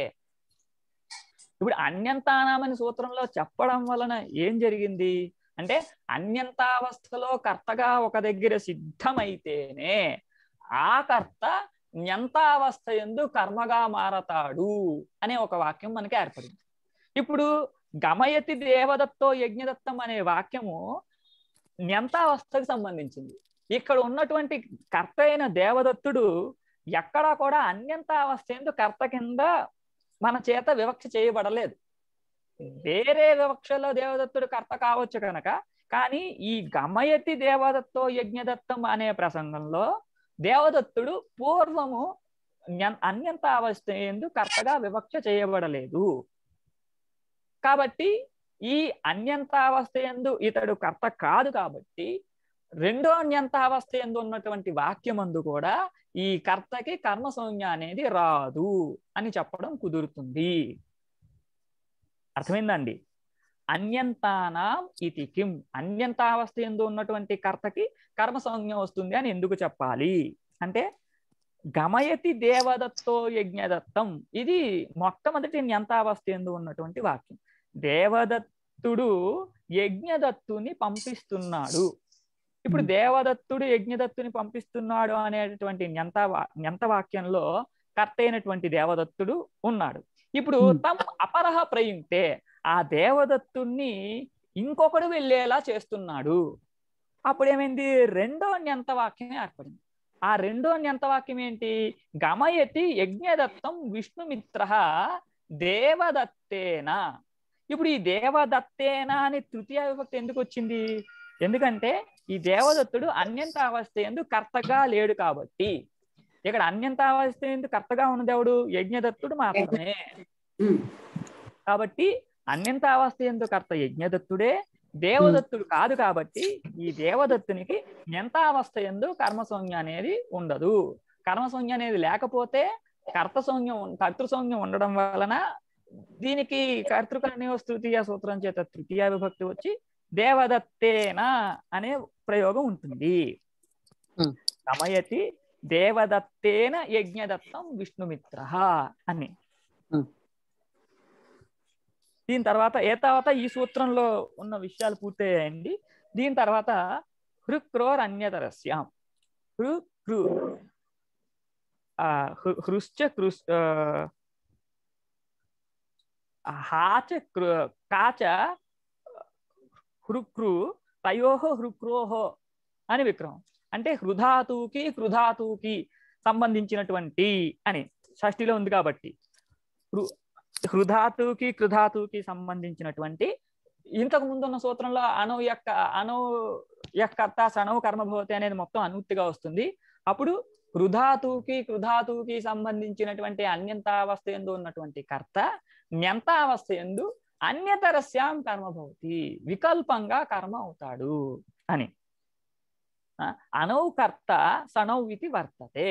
ఇప్పుడు అన్యంతానామని సూత్రంలో చెప్పడం వలన ఏం జరిగింది అంటే అన్యంతావస్థలో కర్తగా ఒక దగ్గర సిద్ధమైతేనే ఆ కర్త జ్ఞంతావస్థ ఎందు కర్మగా మారతాడు అనే ఒక వాక్యం మనకి ఏర్పడింది ఇప్పుడు గమయతి దేవదత్తో యజ్ఞదత్తం అనే వాక్యము జ్ఞంతావస్థకు సంబంధించింది ఇక్కడ ఉన్నటువంటి కర్త అయిన దేవదత్తుడు ఎక్కడా కూడా అన్యంతావస్థ ఎందు కర్త కింద మన చేత వివక్ష చేయబడలేదు వేరే వివక్షలో దేవదత్తుడు కర్త కావచ్చు కనుక కానీ ఈ గమయతి దేవదత్తో యజ్ఞదత్తం అనే ప్రసంగంలో దేవదత్తుడు పూర్వము అన్యంత అవస్థ ఎందు కర్తగా వివక్ష చేయబడలేదు కాబట్టి ఈ అన్యంతావస్థ ఎందు ఇతడు కర్త కాదు కాబట్టి రెండో అన్యంతావస్థ ఎందు ఉన్నటువంటి వాక్యమందు కూడా ఈ కర్తకి కర్మ సంజ్ఞ అనేది రాదు అని చెప్పడం కుదురుతుంది అర్థమైందండి అన్యంతానా ఇది కిం అన్యంతావస్థ ఎందు ఉన్నటువంటి కర్తకి కర్మ సంజ్ఞ వస్తుంది అని ఎందుకు చెప్పాలి అంటే గమయతి దేవదత్తో యజ్ఞదత్తం ఇది మొట్టమొదటి న్యంతావస్థ ఎందు ఉన్నటువంటి వాక్యం దేవదత్తుడు యజ్ఞదత్తుని పంపిస్తున్నాడు ఇప్పుడు దేవదత్తుడు యజ్ఞదత్తుని పంపిస్తున్నాడు అనేటువంటి న్యంత న్యంత వాక్యంలో కర్త అయినటువంటి దేవదత్తుడు ఉన్నాడు ఇప్పుడు తమ్ అపరహ ప్రయుంక్తే ఆ దేవదత్తుణ్ణి ఇంకొకడు వెళ్ళేలా చేస్తున్నాడు అప్పుడేమైంది రెండో వాక్యం ఏర్పడింది ఆ రెండో వాక్యం ఏంటి గమయతి యజ్ఞదత్తం విష్ణుమిత్ర దేవదత్తేన ఇప్పుడు ఈ దేవదత్తేన అనే తృతీయ విభక్తి ఎందుకు వచ్చింది ఎందుకంటే ఈ దేవదత్తుడు అన్యంతావస్థ ఎందు కర్తగా లేడు కాబట్టి ఇక్కడ అన్యంతావస్థ ఎందుకు కర్తగా ఉన్నదేవుడు యజ్ఞదత్తుడు మాత్రమే కాబట్టి అన్నింత అవస్థ కర్త యజ్ఞదత్తుడే దేవదత్తుడు కాదు కాబట్టి ఈ దేవదత్తునికి ఎంత అవస్థ ఎందు కర్మసౌజ్ఞ అనేది ఉండదు కర్మసౌజ్ఞ అనేది లేకపోతే కర్తసౌజ్ఞం కర్తృసౌజ్ఞం ఉండడం వలన దీనికి కర్తృకర్ణివ తృతీయ సూత్రం చేత తృతీయ విభక్తి వచ్చి దేవదత్తేనా అనే ప్రయోగం ఉంటుంది సమయతి దేవదత్తేన యజ్ఞదత్తం విష్ణుమిత్ర అని దీని తర్వాత ఏ తర్వాత ఈ సూత్రంలో ఉన్న విషయాలు పూర్తయ్యాయండి దీని తర్వాత హృక్రోర్ అన్యతరస్యాం హృ హృ హృశ్చ కృష్ హాచ కాచ హృక్రు తయో హృక్రోహో అని విక్రమం అంటే హృధాతుకి హృధాతుకి సంబంధించినటువంటి అని షష్ఠిలో ఉంది కాబట్టి హృధాతుకి కృధాతుకి సంబంధించినటువంటి ఇంతకు ముందున్న సూత్రంలో అణు యొక్క అణు యొక్క సనవు కర్మభవతి అనేది మొత్తం అనుక్తిగా వస్తుంది అప్పుడు హృధాతుకి కృధాతుకి సంబంధించినటువంటి అన్యంతావస్థ ఎందు ఉన్నటువంటి కర్త న్యంతావస్థ ఎందు అన్యతరస్యాం కర్మభవతి వికల్పంగా కర్మ అవుతాడు అని అనౌకర్త సనౌ ఇది వర్తతే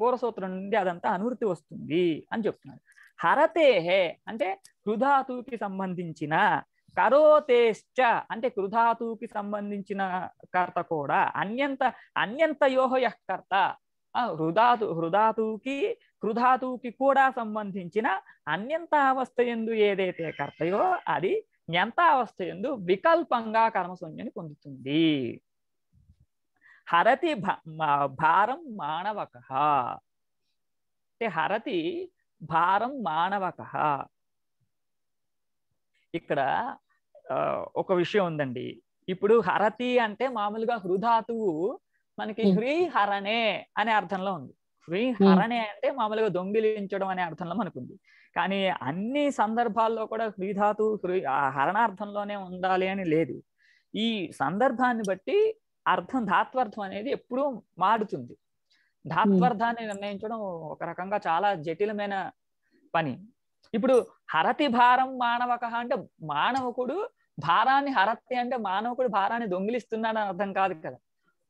పూర్వసూత్రం నుండి అదంతా అనువృత్తి వస్తుంది అని చెప్తున్నాడు హరతేహే అంటే కృధాతుకి సంబంధించిన కరోతేశ్చ అంటే కృధాతుకి సంబంధించిన కర్త కూడా అన్యంత అన్యంతయోహ యర్త హృదాతు హృదాతుకి కృధాతుకి కూడా సంబంధించిన అన్యంత అవస్థ ఎందు ఏదైతే కర్తయో అది ఎంత అవస్థ ఎందు వికల్పంగా కర్మశూన్యని పొందుతుంది హరతి భారం మానవక అంటే హరతి భారం మానవక ఇక్కడ ఒక విషయం ఉందండి ఇప్పుడు హరతి అంటే మామూలుగా హృధాతువు మనకి హ్రీ హరణే అనే అర్థంలో ఉంది హ్రీ హరణే అంటే మామూలుగా దొంగిలించడం అనే అర్థంలో మనకుంది కానీ అన్ని సందర్భాల్లో కూడా హ్రీధాతు హ్రీ హరణార్థంలోనే ఉండాలి అని లేదు ఈ సందర్భాన్ని బట్టి అర్థం ధాత్వార్థం అనేది ఎప్పుడూ మారుతుంది ధాత్వర్థాన్ని నిర్ణయించడం ఒక రకంగా చాలా జటిలమైన పని ఇప్పుడు హరతి భారం మానవక అంటే మానవకుడు భారాన్ని హరతి అంటే మానవకుడు భారాన్ని దొంగిలిస్తున్నాడు అని అర్థం కాదు కదా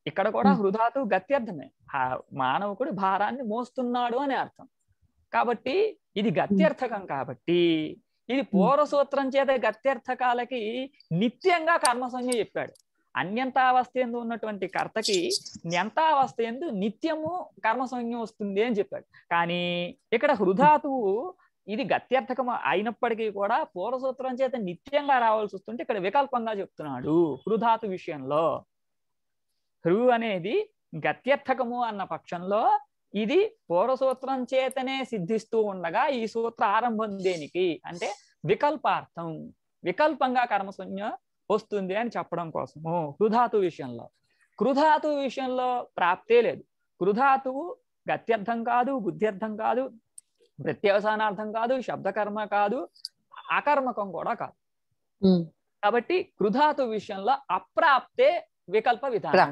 ఇక్కడ కూడా హృదాతు గత్యర్థమే మానవకుడు భారాన్ని మోస్తున్నాడు అనే అర్థం కాబట్టి ఇది గత్యర్థకం కాబట్టి ఇది పూర్వసూత్రం చేత గత్యర్థకాలకి నిత్యంగా కర్మసంజ్ఞ చెప్పాడు అన్యంతావస్థ ఎందు ఉన్నటువంటి కర్తకి న్యంతావస్థ ఎందు నిత్యము కర్మ సంజ్ఞ వస్తుంది అని చెప్పాడు కానీ ఇక్కడ హృధాతువు ఇది గత్యర్థకం అయినప్పటికీ కూడా పూర్వసూత్రం చేత నిత్యంగా రావాల్సి వస్తుంటే ఇక్కడ వికల్పంగా చెప్తున్నాడు హృధాతు విషయంలో హృ అనేది గత్యర్థకము అన్న పక్షంలో ఇది పూర్వసూత్రం చేతనే సిద్ధిస్తూ ఉండగా ఈ సూత్ర ఆరంభం దేనికి అంటే వికల్పార్థం వికల్పంగా కర్మశూన్య వస్తుంది అని చెప్పడం కోసము కృధాతు విషయంలో కృధాతు విషయంలో ప్రాప్తే లేదు కృధాతువు గత్యర్థం కాదు బుద్ధ్యర్థం కాదు ప్రత్యవసానార్థం కాదు శబ్దకర్మ కాదు అకర్మకం కూడా కాదు కాబట్టి కృధాతు విషయంలో అప్రాప్తే వికల్ప విధానం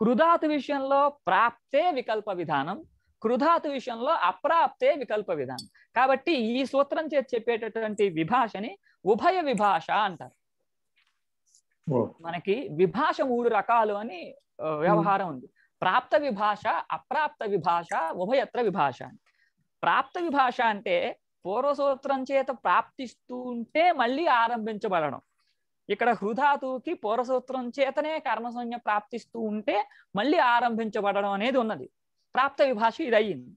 కృధాతు విషయంలో ప్రాప్తే వికల్ప విధానం కృధాతు విషయంలో అప్రాప్తే వికల్ప విధానం కాబట్టి ఈ సూత్రం చేసి చెప్పేటటువంటి విభాషని ఉభయ విభాష అంటారు మనకి విభాష మూడు రకాలు అని వ్యవహారం ఉంది ప్రాప్త విభాష అప్రాప్త విభాష ఉభయత్ర విభాష ప్రాప్త విభాష అంటే పూర్వసూత్రం చేత ప్రాప్తిస్తూ ఉంటే మళ్ళీ ఆరంభించబడడం ఇక్కడ హృధాతుకి పూర్వసూత్రం చేతనే కర్మసంజ్ఞ ప్రాప్తిస్తూ ఉంటే మళ్ళీ ఆరంభించబడడం అనేది ఉన్నది ప్రాప్త విభాష ఇది అయ్యింది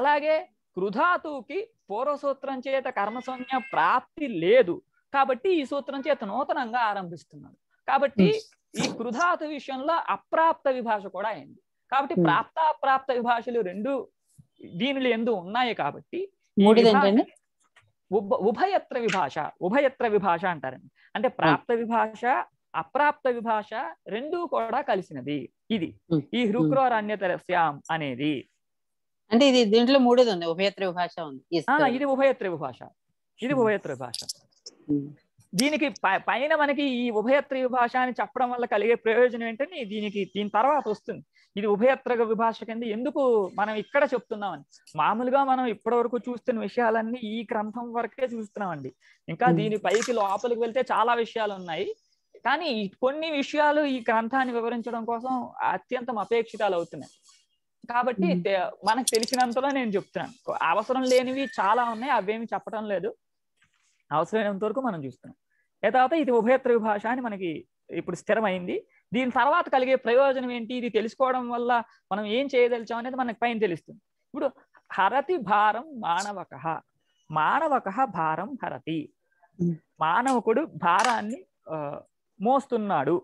అలాగే కృధాతుకి పూర్వసూత్రం చేత కర్మసంజ్ఞ ప్రాప్తి లేదు కాబట్టి ఈ సూత్రం చేత నూతనంగా ఆరంభిస్తున్నాడు కాబట్టి ఈ కృధాత విషయంలో అప్రాప్త విభాష కూడా అయింది కాబట్టి ప్రాప్త అప్రాప్త విభాషలు రెండు దీనిలో ఎందు ఉన్నాయి కాబట్టి ఉభయత్ర విభాష ఉభయత్ర విభాష అంటారండి అంటే ప్రాప్త విభాష అప్రాప్త విభాష రెండూ కూడా కలిసినది ఇది ఈ హృక్రోర్ అన్యతరస్యాం అనేది అంటే ఇది దీంట్లో మూడోది ఉంది ఉభయత్ర విభాష ఉంది ఇది ఉభయత్ర విభాష ఇది ఉభయత్ర విభాష దీనికి పైన మనకి ఈ ఉభయత్ర విభాష అని చెప్పడం వల్ల కలిగే ప్రయోజనం ఏంటని దీనికి దీని తర్వాత వస్తుంది ఇది ఉభయత్ర విభాష కింద ఎందుకు మనం ఇక్కడ చెప్తున్నామని మామూలుగా మనం ఇప్పటి వరకు చూస్తున్న విషయాలన్నీ ఈ గ్రంథం వరకే చూస్తున్నామండి ఇంకా దీని పైకి లోపలికి వెళ్తే చాలా విషయాలు ఉన్నాయి కానీ కొన్ని విషయాలు ఈ గ్రంథాన్ని వివరించడం కోసం అత్యంతం అపేక్షితాలు అవుతున్నాయి కాబట్టి మనకు తెలిసినంతలో నేను చెప్తున్నాను అవసరం లేనివి చాలా ఉన్నాయి అవేమి చెప్పడం లేదు అవసరమైనంత వరకు మనం చూస్తున్నాం తర్వాత ఇది ఉభయత్ర విభాష అని మనకి ఇప్పుడు స్థిరమైంది దీని తర్వాత కలిగే ప్రయోజనం ఏంటి ఇది తెలుసుకోవడం వల్ల మనం ఏం చేయదలిచాం అనేది మనకి పైన తెలుస్తుంది ఇప్పుడు హరతి భారం మానవక మానవక భారం హరతి మానవకుడు భారాన్ని మోస్తున్నాడు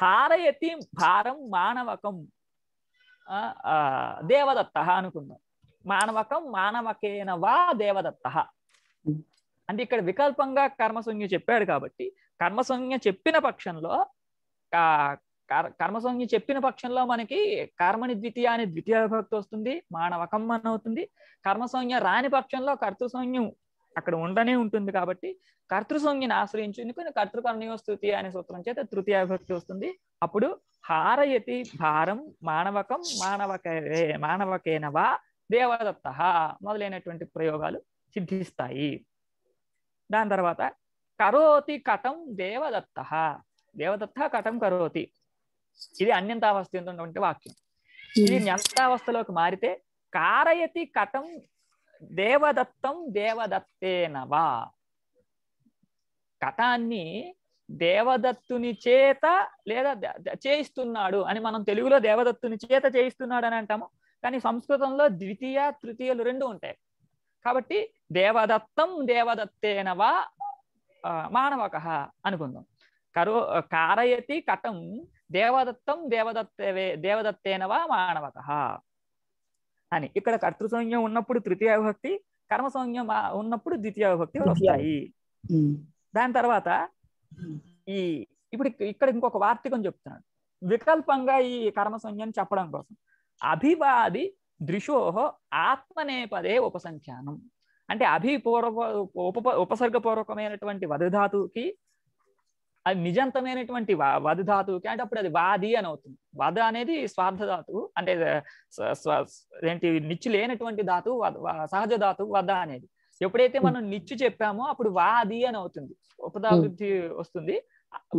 హారయతి భారం మానవకం దేవదత్త అనుకుందాం మానవకం మానవకేన వా దేవదత్త అంటే ఇక్కడ వికల్పంగా కర్మసంజ్ఞ చెప్పాడు కాబట్టి కర్మసంజ్ఞ చెప్పిన పక్షంలో కర్మసంజ్ఞ చెప్పిన పక్షంలో మనకి కర్మని ద్వితీయ అని ద్వితీయ విభక్తి వస్తుంది మానవకమ్మన్ అవుతుంది కర్మసంజ్ఞ రాని పక్షంలో కర్తృసంజ్ఞం అక్కడ ఉండనే ఉంటుంది కాబట్టి కర్తృసంజ్ఞని ఆశ్రయించుకుని కర్తృకర్ణీయ స్థుతి అనే సూత్రం చేత తృతీయ విభక్తి వస్తుంది అప్పుడు హారయతి భారం మానవకం మానవకే మానవకేనవా దేవదత్త మొదలైనటువంటి ప్రయోగాలు సిద్ధిస్తాయి దాని తర్వాత కరోతి కథం దేవదత్త దేవదత్త కథం కరోతి ఇది అన్యంతావస్థ ఉన్నటువంటి వాక్యం ఇది hmm. న్యంతావస్థలోకి మారితే కారయతి కథం దేవదత్తం దేవదత్తేనవా కథాన్ని దేవదత్తుని చేత లేదా చేయిస్తున్నాడు అని మనం తెలుగులో దేవదత్తుని చేత చేయిస్తున్నాడు అని అంటాము కానీ సంస్కృతంలో ద్వితీయ తృతీయలు రెండు ఉంటాయి కాబట్టి దేవదత్తం దేవదత్తేన వా మానవక అనుకుందాం కరో కారయతి కటం దేవదత్తం దేవదత్తవే దేవదత్తేన వా మానవక అని ఇక్కడ కర్తృసంజ్ఞం ఉన్నప్పుడు తృతీయ విభక్తి కర్మసంజ్ఞం ఉన్నప్పుడు ద్వితీయ విభక్తి వస్తాయి దాని తర్వాత ఈ ఇప్పుడు ఇక్కడ ఇంకొక వార్తికం చెప్తున్నాడు వికల్పంగా ఈ కర్మసంజ్ఞం చెప్పడం కోసం అభివాది దృశోహో ఆత్మనేపదే ఉపసంఖ్యానం అంటే అభిపూర్వ ఉప ఉపసర్గపూర్వకమైనటువంటి వధధాతుకి అది నిజంతమైనటువంటి వధుధాతువుకి అంటే అప్పుడు అది వాది అని అవుతుంది వధ అనేది స్వార్థ ధాతువు అంటే ఏంటి నిచ్చు లేనటువంటి ధాతువు సహజ ధాతువు వధ అనేది ఎప్పుడైతే మనం నిచ్చు చెప్పామో అప్పుడు వాది అని అవుతుంది ఉపదాభివృద్ధి వస్తుంది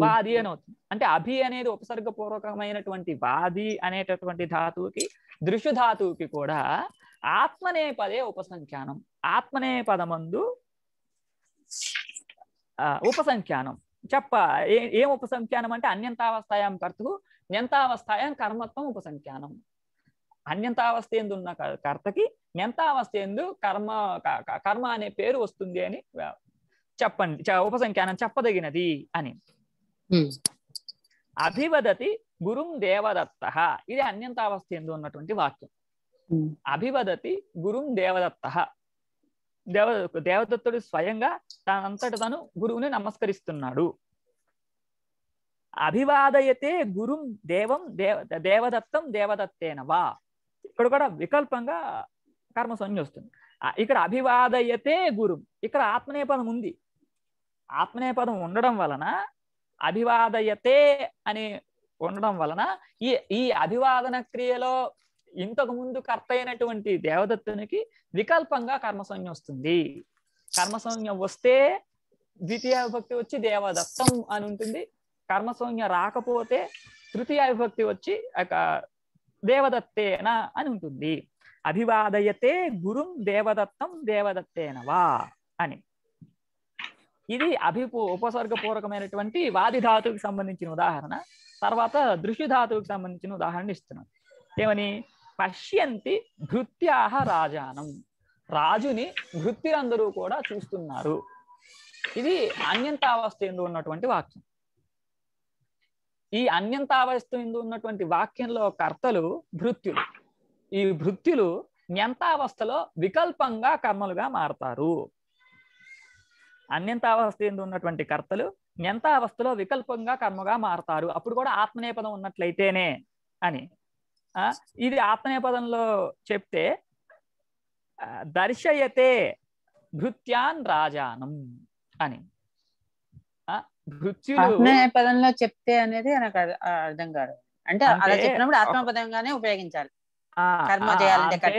వాది అని అవుతుంది అంటే అభి అనేది ఉపసర్గపూర్వకమైనటువంటి వాది అనేటటువంటి ధాతువుకి దృశ్య ధాతువుకి కూడా ఆత్మనే పదే ఉపసంఖ్యానం ఆత్మనే పదమందు ఉపసంఖ్యానం చెప్ప ఏం ఉపసంఖ్యానం అంటే అన్యంతావస్థాయం కర్తు నెంతావస్థాయం కర్మత్వం ఉపసంఖ్యానం అన్యంతావస్థ ఎందున్న కర్తకి నెంతావస్థ ఎందు కర్మ కర్మ అనే పేరు వస్తుంది అని చెప్పండి ఉపసంఖ్యానం చెప్పదగినది అని అభివదతి గురుం దేవదత్త ఇది అన్యంతావస్థ ఎందు ఉన్నటువంటి వాక్యం అభివదతి గురుం దేవదత్త దేవ దేవదత్తుడు స్వయంగా తనంతట తను గురువుని నమస్కరిస్తున్నాడు అభివాదయతే గురుం దేవం దేవ దేవదత్తం దేవదత్తేనవా ఇక్కడ కూడా వికల్పంగా కర్మ కర్మసంజ్ఞ వస్తుంది ఇక్కడ అభివాదయతే గురుం ఇక్కడ ఆత్మనేపదం ఉంది ఆత్మనేపదం ఉండడం వలన అభివాదయతే అని ఉండడం వలన ఈ ఈ అభివాదన క్రియలో ఇంతకు ముందు కర్త అయినటువంటి దేవదత్తునికి వికల్పంగా కర్మసంజ్ఞ వస్తుంది కర్మసంజ్ఞ వస్తే ద్వితీయ విభక్తి వచ్చి దేవదత్తం అని ఉంటుంది కర్మసంజ్ఞ రాకపోతే తృతీయ విభక్తి వచ్చి దేవదత్తేన అని ఉంటుంది అభివాదయతే గురుం దేవదత్తం దేవదత్తేనవా అని ఇది పూర్వకమైనటువంటి ఉపసర్గపూర్వకమైనటువంటి ధాతువుకి సంబంధించిన ఉదాహరణ తర్వాత ధాతువుకి సంబంధించిన ఉదాహరణ ఇస్తున్నాను ఏమని పశ్యంతి భృత్యాహ రాజానం రాజుని భృత్యులందరూ కూడా చూస్తున్నారు ఇది అన్యంతావస్థ ఎందు ఉన్నటువంటి వాక్యం ఈ అన్యంతావస్థ ఎందు ఉన్నటువంటి వాక్యంలో కర్తలు భృత్యులు ఈ భృత్యులు న్యంతావస్థలో వికల్పంగా కర్మలుగా మారతారు అన్యంతావస్థ ఎందు ఉన్నటువంటి కర్తలు న్యంతావస్థలో వికల్పంగా కర్మగా మారతారు అప్పుడు కూడా ఆత్మనేపదం ఉన్నట్లయితేనే అని ఇది ఆత్మనేపదంలో చెప్తే దర్శయతే భృత్యాన్ రాజానం అని పదంలో చెప్తే అనేది అర్థం కాదు అంటే అలా చెప్పినప్పుడు ఆత్మపదంగానే ఉపయోగించాలి కర్మ చేయాలంటే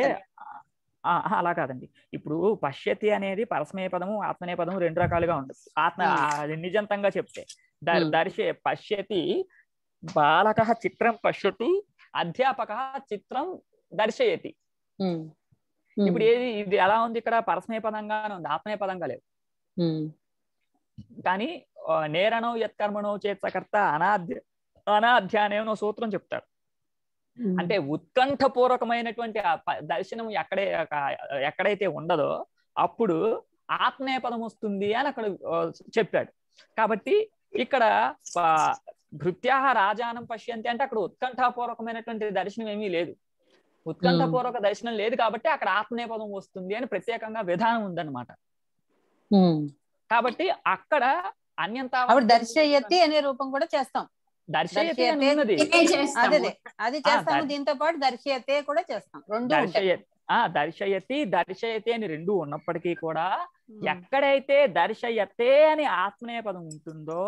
అలా కాదండి ఇప్పుడు పశ్యతి అనేది పరస్మయ పదము ఆత్మనే పదము రెండు రకాలుగా ఉండదు ఆత్మ నిజంతంగా చెప్తే దర్శ పశ్యతి బాలక చిత్రం పశ్యతి అధ్యాపక చిత్రం దర్శయతి ఇప్పుడు ఏది ఇది ఎలా ఉంది ఇక్కడ పరస్మే పదంగా ఉంది ఆత్మే పదంగా లేదు కానీ నేరణో యత్కర్మణో చేతకర్త అనాధ్య అనాధ్యానే సూత్రం చెప్తాడు అంటే ఉత్కంఠ పూర్వకమైనటువంటి దర్శనం ఎక్కడే ఎక్కడైతే ఉండదో అప్పుడు ఆత్మీయ పదం వస్తుంది అని అక్కడ చెప్పాడు కాబట్టి ఇక్కడ భృత్యాహ రాజానం పశ్యంతి అంటే అక్కడ ఉత్కంఠపూర్వకమైనటువంటి దర్శనం ఏమీ లేదు ఉత్కంఠపూర్వక దర్శనం లేదు కాబట్టి అక్కడ ఆత్మనేపదం వస్తుంది అని ప్రత్యేకంగా విధానం ఉందన్నమాట కాబట్టి అక్కడ అన్యంత దర్శయతి అనే రూపం కూడా చేస్తాం దర్శయతి అది చేస్తాము దీంతో పాటు దర్శయతే కూడా చేస్తాం రెండు ఆ దర్శయతి దర్శయతి అని రెండు ఉన్నప్పటికీ కూడా ఎక్కడైతే దర్శయతే అని పదం ఉంటుందో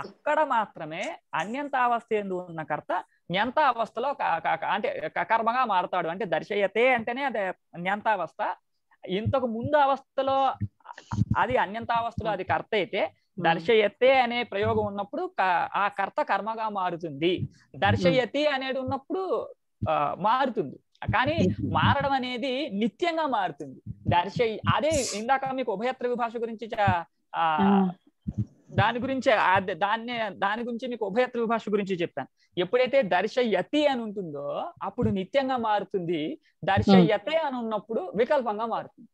అక్కడ మాత్రమే అన్యంతావస్థ ఎందు ఉన్న కర్త అవస్థలో అంటే కర్మగా మారతాడు అంటే దర్శయతే అంటేనే అది న్యంతావస్థ ఇంతకు ముందు అవస్థలో అది అన్యంతావస్థలో అది కర్త అయితే దర్శయతే అనే ప్రయోగం ఉన్నప్పుడు ఆ కర్త కర్మగా మారుతుంది దర్శయతి అనేది ఉన్నప్పుడు మారుతుంది కానీ మారడం అనేది నిత్యంగా మారుతుంది దర్శ అదే ఇందాక మీకు ఉభయత్ర విభాష గురించి దాని గురించి దాన్ని దాని గురించి మీకు ఉభయ భాష గురించి చెప్తాను ఎప్పుడైతే దర్శయతి అని ఉంటుందో అప్పుడు నిత్యంగా మారుతుంది దర్శయతే అని ఉన్నప్పుడు వికల్పంగా మారుతుంది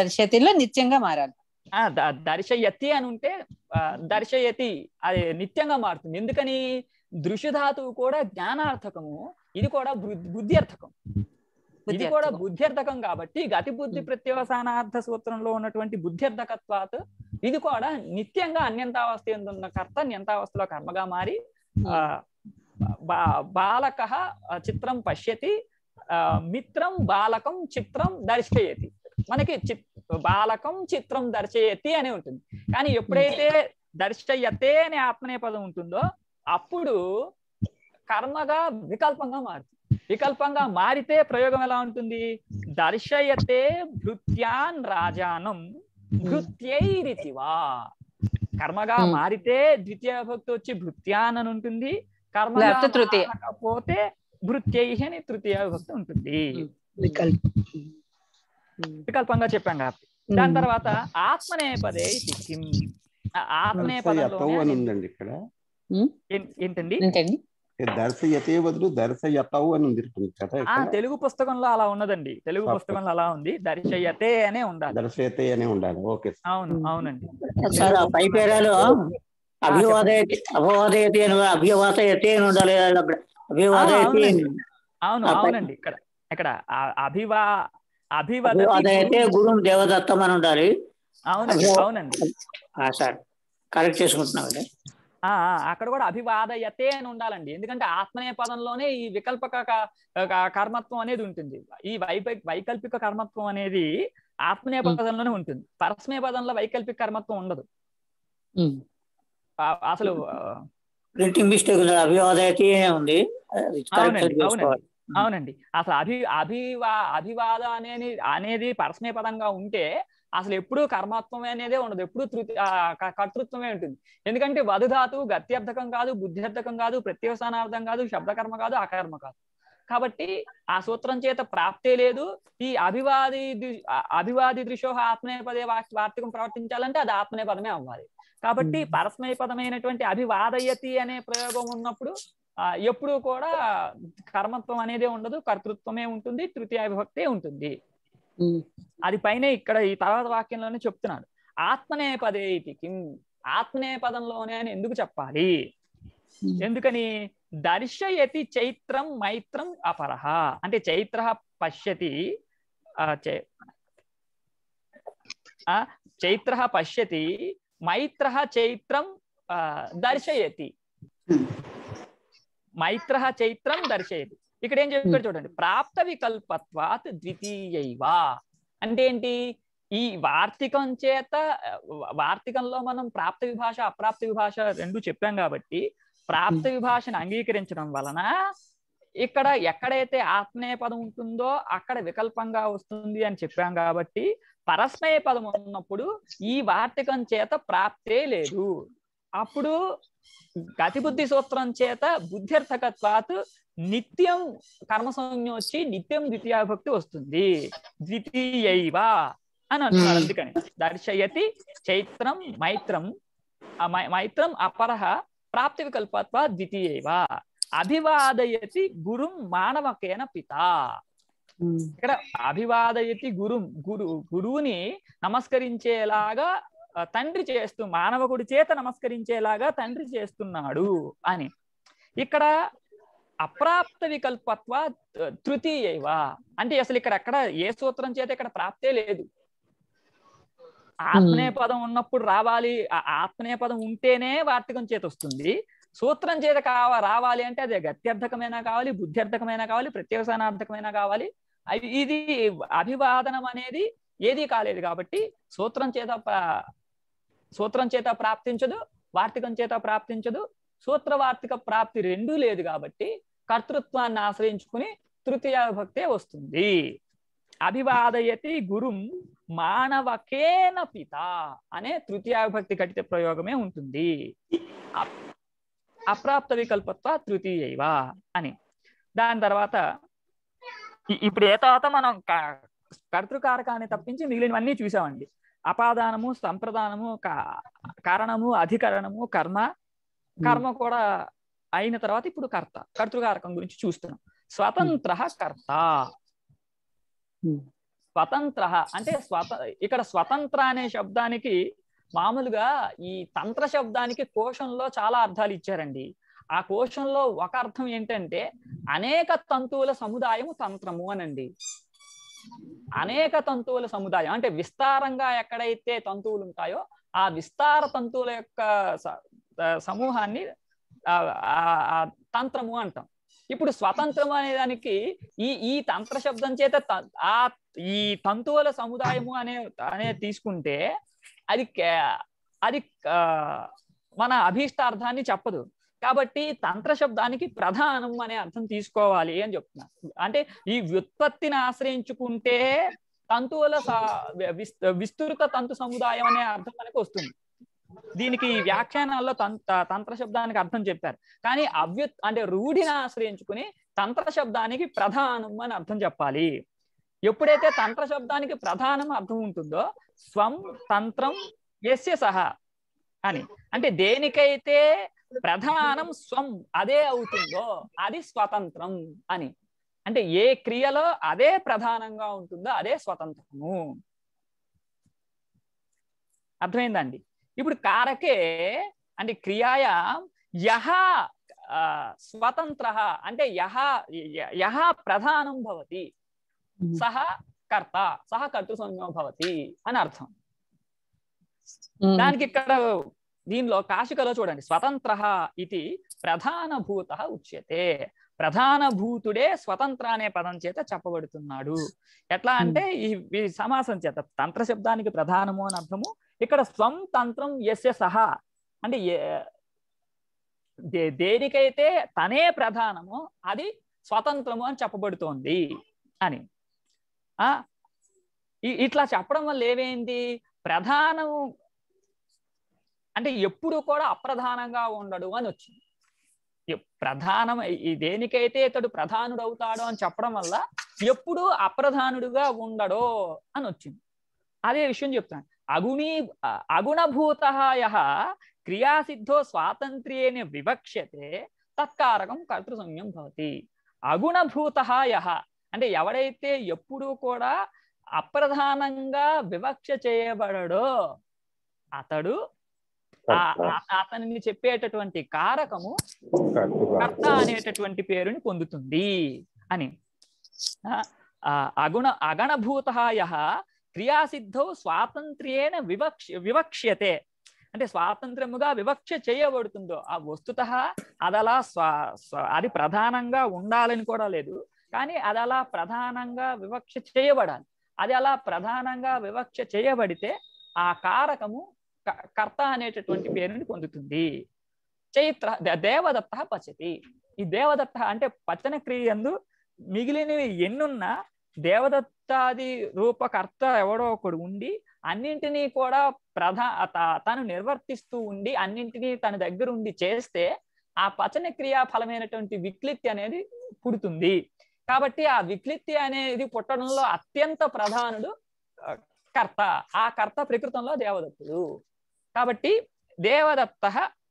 దర్శయతిలో నిత్యంగా మారాలి దర్శయతి అని ఉంటే దర్శయతి అది నిత్యంగా మారుతుంది ఎందుకని దృశ్యధాతువు కూడా జ్ఞానార్థకము ఇది కూడా బుద్ధి అర్థకం ఇది కూడా బుద్ధ్యర్థకం కాబట్టి గతి బుద్ధి ప్రత్యవసానార్థ సూత్రంలో ఉన్నటువంటి బుద్ధ్యర్థకత్వాత్ ఇది కూడా నిత్యంగా అన్యంతావస్థ ఎందున్న కర్త నియంతావస్థలో కర్మగా మారి బాలక చిత్రం పశ్యతి మిత్రం బాలకం చిత్రం దర్శయతి మనకి బాలకం చిత్రం దర్శయతి అని ఉంటుంది కానీ ఎప్పుడైతే దర్శయతే అనే పదం ఉంటుందో అప్పుడు కర్మగా వికల్పంగా మారుతుంది వికల్పంగా మారితే ప్రయోగం ఎలా ఉంటుంది దర్శయతే భృత్యాన్ రాజానం భృత్యైరితివా కర్మగా మారితే ద్వితీయ భక్తి వచ్చి భృత్యాన్ అని ఉంటుంది కర్మ తృతీయ పోతే భృత్యై అని తృతీయ భక్తి ఉంటుంది వికల్పంగా చెప్పాం కాబట్టి దాని తర్వాత ఆత్మనేపదే ఇది ఆత్మనేపదంలో ఏంటండి దర్శయతే బదులు దర్శయతవు అని ఉంది తెలుగు పుస్తకంలో అలా ఉన్నదండి తెలుగు పుస్తకంలో అలా ఉంది దర్శయతే అనే ఉండాలి దర్శయతే అనే ఉండాలి ఓకే అవును అవునండి సార్ ఆ పై పేరాలో అభివాదయతే అభవాదయతే అని ఉండాలి అభివాదయతే అవును అవునండి ఇక్కడ ఇక్కడ అభివా అభివాదయతే గురుం దేవదత్తం అని ఉండాలి అవునండి అవునండి సార్ కరెక్ట్ చేసుకుంటున్నామండి అక్కడ కూడా అభివాదయతే అని ఉండాలండి ఎందుకంటే ఆత్మనే పదంలోనే ఈ వికల్ప కర్మత్వం అనేది ఉంటుంది ఈ వైకల్పిక కర్మత్వం అనేది ఆత్మనే పదంలోనే ఉంటుంది పరస్మే పదంలో వైకల్పిక కర్మత్వం ఉండదు అసలు ప్రింటింగ్ మిస్టేక్ ఉంది అవునండి అసలు అభి అభివా అభివాద అనేది అనేది పరస్మే పదంగా ఉంటే అసలు ఎప్పుడూ కర్మత్వమే అనేదే ఉండదు ఎప్పుడు కర్తృత్వమే ఉంటుంది ఎందుకంటే వధుధాతు గత్యర్థకం కాదు బుద్ధ్యర్థకం కాదు ప్రత్యవసానార్థం కాదు శబ్దకర్మ కాదు అకర్మ కాదు కాబట్టి ఆ సూత్రం చేత ప్రాప్తే లేదు ఈ అభివాది అభివాది దృశోహ ఆత్మనేపదే వార్తకం ప్రవర్తించాలంటే అది ఆత్మనేపదమే అవ్వాలి కాబట్టి పరస్మయపదమైనటువంటి అభివాదయతి అనే ప్రయోగం ఉన్నప్పుడు ఎప్పుడూ కూడా కర్మత్వం అనేదే ఉండదు కర్తృత్వమే ఉంటుంది తృతీయ విభక్తే ఉంటుంది అది పైన ఇక్కడ ఈ తర్వాత వాక్యంలోనే చెప్తున్నాడు ఆత్మనేపదేతి కిం పదంలోనే అని ఎందుకు చెప్పాలి ఎందుకని దర్శయతి చైత్రం మైత్రం అపరహ అంటే చైత్ర పశ్యతి చైత్ర పశ్యతి మైత్ర చైత్రం దర్శయతి మైత్ర చైత్రం దర్శయతి ఇక్కడ ఏం చెప్పాడు చూడండి ప్రాప్త వికల్పత్వాత్ ద్వితీయైవా అంటే ఏంటి ఈ వార్తికం చేత వార్తికంలో మనం ప్రాప్త విభాష అప్రాప్త విభాష రెండు చెప్పాం కాబట్టి ప్రాప్త విభాషను అంగీకరించడం వలన ఇక్కడ ఎక్కడైతే ఆత్మేయ పదం ఉంటుందో అక్కడ వికల్పంగా వస్తుంది అని చెప్పాం కాబట్టి పరస్మయ పదం ఉన్నప్పుడు ఈ వార్తికం చేత ప్రాప్తే లేదు అప్పుడు గతిబుద్ధి సూత్రం చేత బుద్ధ్యర్థకత్వాత్ నిత్యం కర్మ సంజ్ఞ వచ్చి నిత్యం భక్తి వస్తుంది ద్వితీయైవా అని అంటున్నారు అందుకని దర్శయతి చైత్రం మైత్రం మైత్రం అపరహ ప్రాప్తి వికల్పత్వ ద్వితీయైవా అభివాదయతి గురుం మానవకేన పిత ఇక్కడ అభివాదయతి గురుం గురు గురువుని నమస్కరించేలాగా తండ్రి చేస్తూ మానవకుడి చేత నమస్కరించేలాగా తండ్రి చేస్తున్నాడు అని ఇక్కడ అప్రాప్త వికల్పత్వ తృతీయవ అంటే అసలు ఇక్కడ ఎక్కడ ఏ సూత్రం చేత ఇక్కడ ప్రాప్తే లేదు ఆత్మనే పదం ఉన్నప్పుడు రావాలి ఆత్మనే పదం ఉంటేనే వార్తకం చేత వస్తుంది సూత్రం చేత కావ రావాలి అంటే అది గత్యర్థకమైనా కావాలి బుద్ధ్యర్థకమైనా కావాలి ప్రత్యేకసానార్థకమైనా కావాలి ఇది అభివాదనం అనేది ఏది కాలేదు కాబట్టి సూత్రం చేత సూత్రం చేత ప్రాప్తించదు వార్తికం చేత ప్రాప్తించదు సూత్రవార్తిక ప్రాప్తి రెండూ లేదు కాబట్టి కర్తృత్వాన్ని ఆశ్రయించుకుని తృతీయ భక్తే వస్తుంది అభివాదయతి గురుం మానవకేన పిత అనే తృతీయాభక్తి కటిత ప్రయోగమే ఉంటుంది అప్రాప్త వికల్పత్వ తృతీయ అని దాని తర్వాత ఇప్పుడు ఏ తర్వాత మనం కర్తృకారకాన్ని తప్పించి మిగిలినవన్నీ చూసామండి అపాదానము సంప్రదానము కారణము అధికరణము కర్మ కర్మ కూడా అయిన తర్వాత ఇప్పుడు కర్త కర్తృకారకం గురించి చూస్తున్నాం స్వతంత్ర కర్త స్వతంత్ర అంటే స్వత ఇక్కడ స్వతంత్ర అనే శబ్దానికి మామూలుగా ఈ తంత్ర శబ్దానికి కోశంలో చాలా అర్థాలు ఇచ్చారండి ఆ కోశంలో ఒక అర్థం ఏంటంటే అనేక తంతువుల సముదాయం తంత్రము అనండి అనేక తంతువుల సముదాయం అంటే విస్తారంగా ఎక్కడైతే తంతువులు ఉంటాయో ఆ విస్తార తంతువుల యొక్క సమూహాన్ని తంత్రము అంటాం ఇప్పుడు స్వతంత్రం అనే దానికి ఈ ఈ తంత్ర శబ్దం చేత ఆ ఈ తంతువుల సముదాయము అనే అనే తీసుకుంటే అది అది మన అభీష్టార్థాన్ని చెప్పదు కాబట్టి తంత్ర శబ్దానికి ప్రధానం అనే అర్థం తీసుకోవాలి అని చెప్తున్నారు అంటే ఈ వ్యుత్పత్తిని ఆశ్రయించుకుంటే తంతువుల విస్తృత తంతు సముదాయం అనే అర్థం మనకు వస్తుంది దీనికి వ్యాఖ్యానాల్లో తంత్ర శబ్దానికి అర్థం చెప్పారు కానీ అవ్యు అంటే రూఢిని ఆశ్రయించుకుని తంత్ర శబ్దానికి ప్రధానం అని అర్థం చెప్పాలి ఎప్పుడైతే తంత్ర శబ్దానికి ప్రధానం అర్థం ఉంటుందో స్వం తంత్రం ఎస్య సహా అని అంటే దేనికైతే ప్రధానం స్వం అదే అవుతుందో అది స్వతంత్రం అని అంటే ఏ క్రియలో అదే ప్రధానంగా ఉంటుందో అదే స్వతంత్రము అర్థమైందండి ఇప్పుడు కారకే అంటే క్రియాయ యహ స్వతంత్ర అంటే యహ యహ ప్రధానం భవతి సహ కర్త సహ కర్తృసంజ్ఞో భవతి అని అర్థం దానికి ఇక్కడ దీనిలో కాశికలో చూడండి స్వతంత్ర ఇది ప్రధాన భూత ఉచ్యతే ప్రధాన భూతుడే స్వతంత్ర అనే పదం చేత చెప్పబడుతున్నాడు ఎట్లా అంటే ఈ సమాసం చేత తంత్ర శబ్దానికి ప్రధానము అని అర్థము ఇక్కడ స్వం తంత్రం ఎస్య సహా అంటే దేనికైతే తనే ప్రధానమో అది స్వతంత్రము అని చెప్పబడుతోంది అని ఇట్లా చెప్పడం వల్ల ఏమైంది ప్రధానము అంటే ఎప్పుడు కూడా అప్రధానంగా ఉండడు అని వచ్చింది ప్రధానం దేనికైతే ఇతడు ప్రధానుడు అవుతాడో అని చెప్పడం వల్ల ఎప్పుడు అప్రధానుడుగా ఉండడో అని వచ్చింది అదే విషయం చెప్తాను అగుణి అగుణభూత యహ క్రియాసిద్ధో స్వాతంత్ర్యేన వివక్ష్యతే తత్కారకం కర్తృసమ్యం భవతి అగుణభూత యహ అంటే ఎవడైతే ఎప్పుడూ కూడా అప్రధానంగా వివక్ష చేయబడడో అతడు అతనిని చెప్పేటటువంటి కారకము కర్త అనేటటువంటి పేరుని పొందుతుంది అని అగుణ అగణభూత క్రియాసిద్ధౌ స్వాతంత్ర్యేణ వివక్ష వివక్ష్యతే అంటే స్వాతంత్రముగా వివక్ష చేయబడుతుందో ఆ వస్తుత అదలా స్వా అది ప్రధానంగా ఉండాలని కూడా లేదు కానీ అది అలా ప్రధానంగా వివక్ష చేయబడాలి అది అలా ప్రధానంగా వివక్ష చేయబడితే ఆ కారకము కర్త అనేటటువంటి పేరుని పొందుతుంది చైత్ర దేవదత్త పచతి ఈ దేవదత్త అంటే పచన క్రియ ఎందు మిగిలినవి ఎన్నున్నా దేవదత్తాది రూపకర్త ఎవడో ఒకడు ఉండి అన్నింటినీ కూడా ప్రధా తను నిర్వర్తిస్తూ ఉండి అన్నింటినీ తన దగ్గర ఉండి చేస్తే ఆ పచన క్రియా ఫలమైనటువంటి విక్లిత్తి అనేది పుడుతుంది కాబట్టి ఆ విక్లిత్తి అనేది పుట్టడంలో అత్యంత ప్రధానుడు కర్త ఆ కర్త ప్రకృతంలో దేవదత్తుడు కాబట్టి దేవదత్త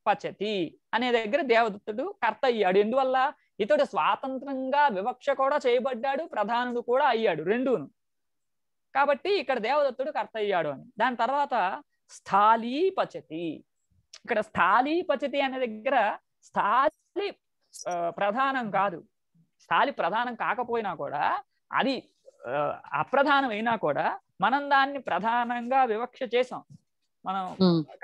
పచతి అనే దగ్గర దేవదత్తుడు కర్త అయ్యాడు ఎందువల్ల ఇతడు స్వాతంత్రంగా వివక్ష కూడా చేయబడ్డాడు ప్రధానుడు కూడా అయ్యాడు రెండును కాబట్టి ఇక్కడ దేవదత్తుడు కర్త అయ్యాడు అని దాని తర్వాత స్థాళీ పచతి ఇక్కడ స్థాళీ పచతి అనే దగ్గర స్థాలి ప్రధానం కాదు స్థాలి ప్రధానం కాకపోయినా కూడా అది అప్రధానమైనా కూడా మనం దాన్ని ప్రధానంగా వివక్ష చేసాం మనం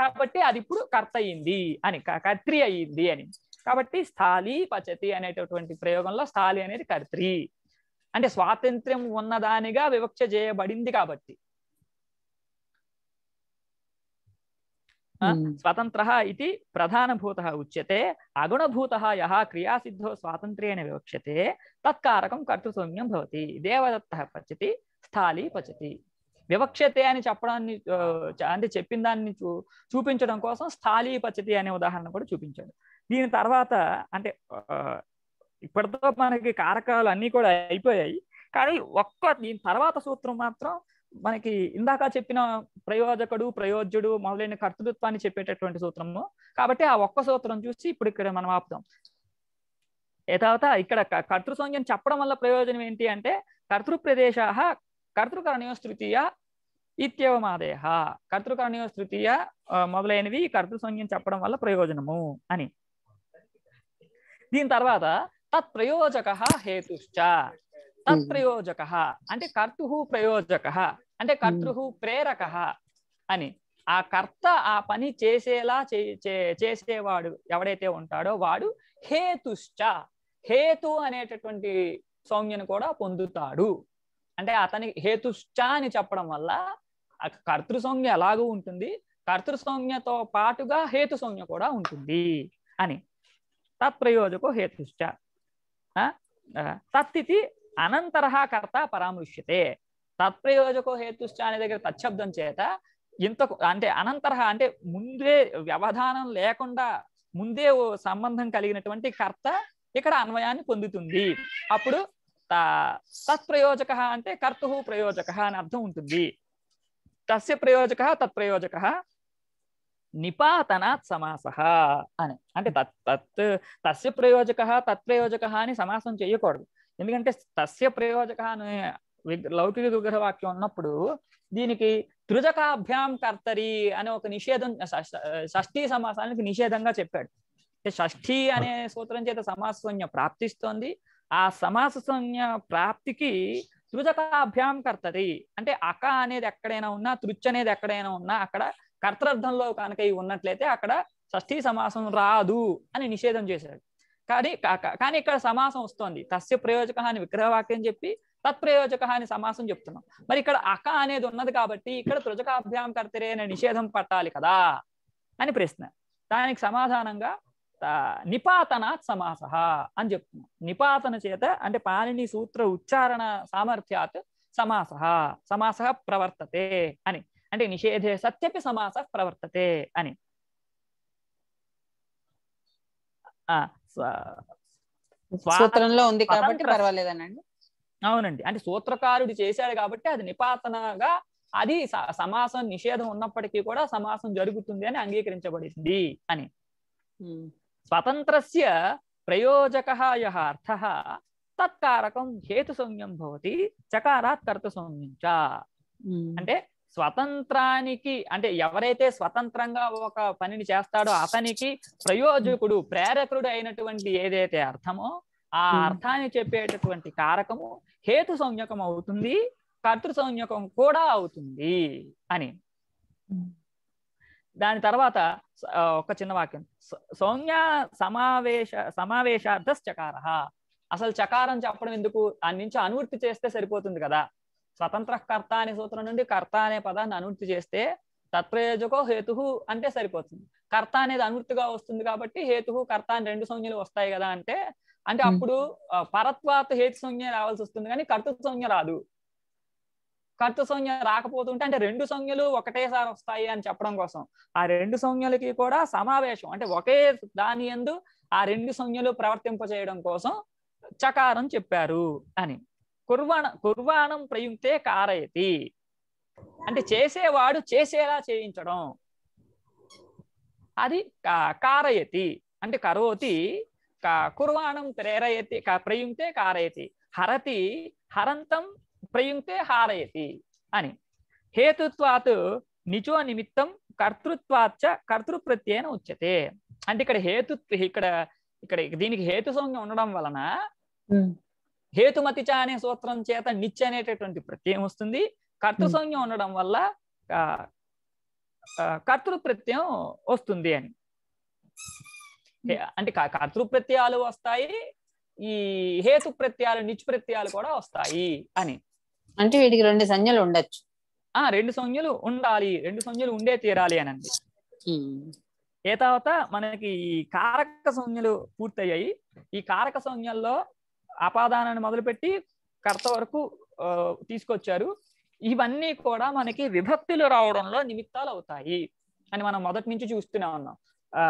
కాబట్టి అది ఇప్పుడు కర్త అయింది అని కర్త్రి అయింది అని కాబట్టి స్థాలి పచతి అనేటటువంటి ప్రయోగంలో స్థాలి అనేది కర్త్రి అంటే స్వాతంత్ర్యం ఉన్నదానిగా వివక్ష చేయబడింది కాబట్టి స్వతంత్ర ఇది ప్రధానభూత ఉచ్యతే అగుణభూత యహ క్రియాసిద్ధో స్వాతంత్ర్యేణ వివక్షతే తత్కారకం కర్తృసౌమ్యం భవతి దేవదత్త పచతి స్థాళీ పచతి వివక్షతే అని చెప్పడాన్ని అంటే చెప్పిన దాన్ని చూ చూపించడం కోసం పచ్చతి అనే ఉదాహరణ కూడా చూపించాడు దీని తర్వాత అంటే ఇప్పటితో మనకి కారకాలు అన్నీ కూడా అయిపోయాయి కానీ ఒక్క దీని తర్వాత సూత్రం మాత్రం మనకి ఇందాక చెప్పిన ప్రయోజకుడు ప్రయోజ్యుడు మొదలైన కర్తృత్వాన్ని చెప్పేటటువంటి సూత్రము కాబట్టి ఆ ఒక్క సూత్రం చూసి ఇప్పుడు ఇక్కడ మనం ఆపుదాం తర్వాత ఇక్కడ కర్తృసంజ్ఞం చెప్పడం వల్ల ప్రయోజనం ఏంటి అంటే కర్తృప్రదేశ కర్తృకరణీయ తృతీయ ఇత్యవమాదేహ కర్తృకరణీయ తృతీయ మొదలైనవి కర్తృ కర్తృసంజ్ఞం చెప్పడం వల్ల ప్రయోజనము అని దీని తర్వాత తత్ప్రయోజక హేతుశ్చ తత్ప్రయోజక అంటే కర్తు ప్రయోజక అంటే కర్తృ ప్రేరక అని ఆ కర్త ఆ పని చేసేలా చేసేవాడు ఎవడైతే ఉంటాడో వాడు హేతుశ్చ హేతు అనేటటువంటి సౌమ్యను కూడా పొందుతాడు అంటే అతని హేతుష్ట అని చెప్పడం వల్ల ఆ కర్తృసంజ్ఞ ఎలాగూ ఉంటుంది కర్తృసంజ్ఞతో పాటుగా హేతు సంజ్ఞ కూడా ఉంటుంది అని తత్ప్రయోజకు హేతుశ్చ తత్తితి అనంతర కర్త పరామృష్యతే తత్ప్రయోజకో హేతుశ్చ అనే దగ్గర తచ్చబ్దం చేత ఇంత అంటే అనంతర అంటే ముందే వ్యవధానం లేకుండా ముందే సంబంధం కలిగినటువంటి కర్త ఇక్కడ అన్వయాన్ని పొందుతుంది అప్పుడు తత్ప్రయోజక అంటే కర్తు ప్రయోజక అని అర్థం ఉంటుంది తస్య ప్రయోజక తత్ప్రయోజక నిపాతనాత్ సమాస అని అంటే తత్ తత్ తస్య ప్రయోజక తత్ప్రయోజక అని సమాసం చేయకూడదు ఎందుకంటే తస్య ప్రయోజక అని లౌకిక విగ్రహ వాక్యం ఉన్నప్పుడు దీనికి త్రిజకాభ్యాం కర్తరి అని ఒక నిషేధం షష్ఠీ సమాసానికి నిషేధంగా చెప్పాడు షష్ఠీ అనే సూత్రం చేత సమాస్వన్య ప్రాప్తిస్తోంది ఆ సమాస సంజ్ఞ ప్రాప్తికి తృజతాభ్యాం కర్తది అంటే అక అనేది ఎక్కడైనా ఉన్నా తృచ్ అనేది ఎక్కడైనా ఉన్నా అక్కడ కర్తర్థంలో కనుక ఇవి ఉన్నట్లయితే అక్కడ షష్ఠీ సమాసం రాదు అని నిషేధం చేశాడు కానీ కానీ ఇక్కడ సమాసం వస్తోంది తస్య ప్రయోజక అని విగ్రహవాక్యం చెప్పి తత్ప్రయోజక అని సమాసం చెప్తున్నాం మరి ఇక్కడ అక అనేది ఉన్నది కాబట్టి ఇక్కడ తృజకాభ్యాం కర్తరే అనే నిషేధం పట్టాలి కదా అని ప్రశ్న దానికి సమాధానంగా నిపాతనాత్ సమాస అని చెప్తున్నాం నిపాతన చేత అంటే పాణిని సూత్ర ఉచ్చారణ సామర్థ్యాత్ సమాస సమాస ప్రవర్తతే అని అంటే నిషేధే సత్యపి సమాస ప్రవర్తతే అని సూత్రంలో ఉంది కాబట్టి పర్వాలేదనండి అవునండి అంటే సూత్రకారుడు చేశాడు కాబట్టి అది నిపాతనగా అది సమాసం నిషేధం ఉన్నప్పటికీ కూడా సమాసం జరుగుతుంది అని అంగీకరించబడింది అని స్వతంత్రస్య ప్రయోజక యహ అర్థ తత్కారకం హేతుసౌమ్యం భవతి చకారాత్ కర్తసౌమ్యం చ అంటే స్వతంత్రానికి అంటే ఎవరైతే స్వతంత్రంగా ఒక పనిని చేస్తాడో అతనికి ప్రయోజకుడు ప్రేరకుడు అయినటువంటి ఏదైతే అర్థమో ఆ అర్థాన్ని చెప్పేటటువంటి కారకము హేతు సంయకం అవుతుంది కర్తృ సంయోగం కూడా అవుతుంది అని దాని తర్వాత ఒక చిన్న వాక్యం సౌమ్య సమావేశ సమావేశార్థ చకార అసలు చకారం చెప్పడం ఎందుకు దాని నుంచి అనువృత్తి చేస్తే సరిపోతుంది కదా స్వతంత్ర కర్త అనే సూత్రం నుండి కర్త అనే పదాన్ని అనువృత్తి చేస్తే తత్ప్రయోజకో హేతు అంటే సరిపోతుంది కర్త అనేది అనువృత్తిగా వస్తుంది కాబట్టి హేతు కర్త అని రెండు సంజ్ఞలు వస్తాయి కదా అంటే అంటే అప్పుడు పరత్వాత హేతు సంజ్ఞ రావాల్సి వస్తుంది కానీ కర్త సంజ్ఞ రాదు కర్త సంజ్ఞ రాకపోతుంటే అంటే రెండు సంజ్ఞలు ఒకటేసారి వస్తాయి అని చెప్పడం కోసం ఆ రెండు సంజ్ఞలకి కూడా సమావేశం అంటే ఒకే దాని ఎందు ఆ రెండు సంజ్ఞలు ప్రవర్తింపచేయడం కోసం చకారం చెప్పారు అని కుర్వాణ కుర్వాణం ప్రయుక్తే కారయతి అంటే చేసేవాడు చేసేలా చేయించడం అది కారయతి అంటే కరోతి కుర్వాణం ప్రేరయతి ప్రయుక్తే కారయతి హరతి హరంతం ప్రయుంక్తే హారయతి అని హేతుత్వాత్ నిచో నిమిత్తం కర్తృత్వాచ కర్తృప్రత్యయన ఉచ్యతే అంటే ఇక్కడ హేతు ఇక్కడ ఇక్కడ దీనికి హేతు సంజ్ఞ ఉండడం వలన హేతుమతిచ అనే సూత్రం చేత నిత్య అనేటటువంటి ప్రత్యయం వస్తుంది కర్తృ ఉండడం వల్ల కర్తృప్రత్యయం వస్తుంది అని అంటే కర్తృప్రత్యయాలు వస్తాయి ఈ హేతు ప్రత్యయాలు నిత్య ప్రత్యయాలు కూడా వస్తాయి అని అంటే వీడికి రెండు సంజ్ఞలు ఉండొచ్చు ఆ రెండు సంజ్ఞలు ఉండాలి రెండు సంజ్ఞలు ఉండే తీరాలి అనండి ఏ తర్వాత మనకి ఈ కారక సంజ్ఞలు పూర్తయ్యాయి ఈ కారక సంజ్ఞల్లో అపాదానాన్ని మొదలుపెట్టి కర్త వరకు తీసుకొచ్చారు ఇవన్నీ కూడా మనకి విభక్తులు రావడంలో నిమిత్తాలు అవుతాయి అని మనం మొదటి నుంచి చూస్తూనే ఉన్నాం ఆ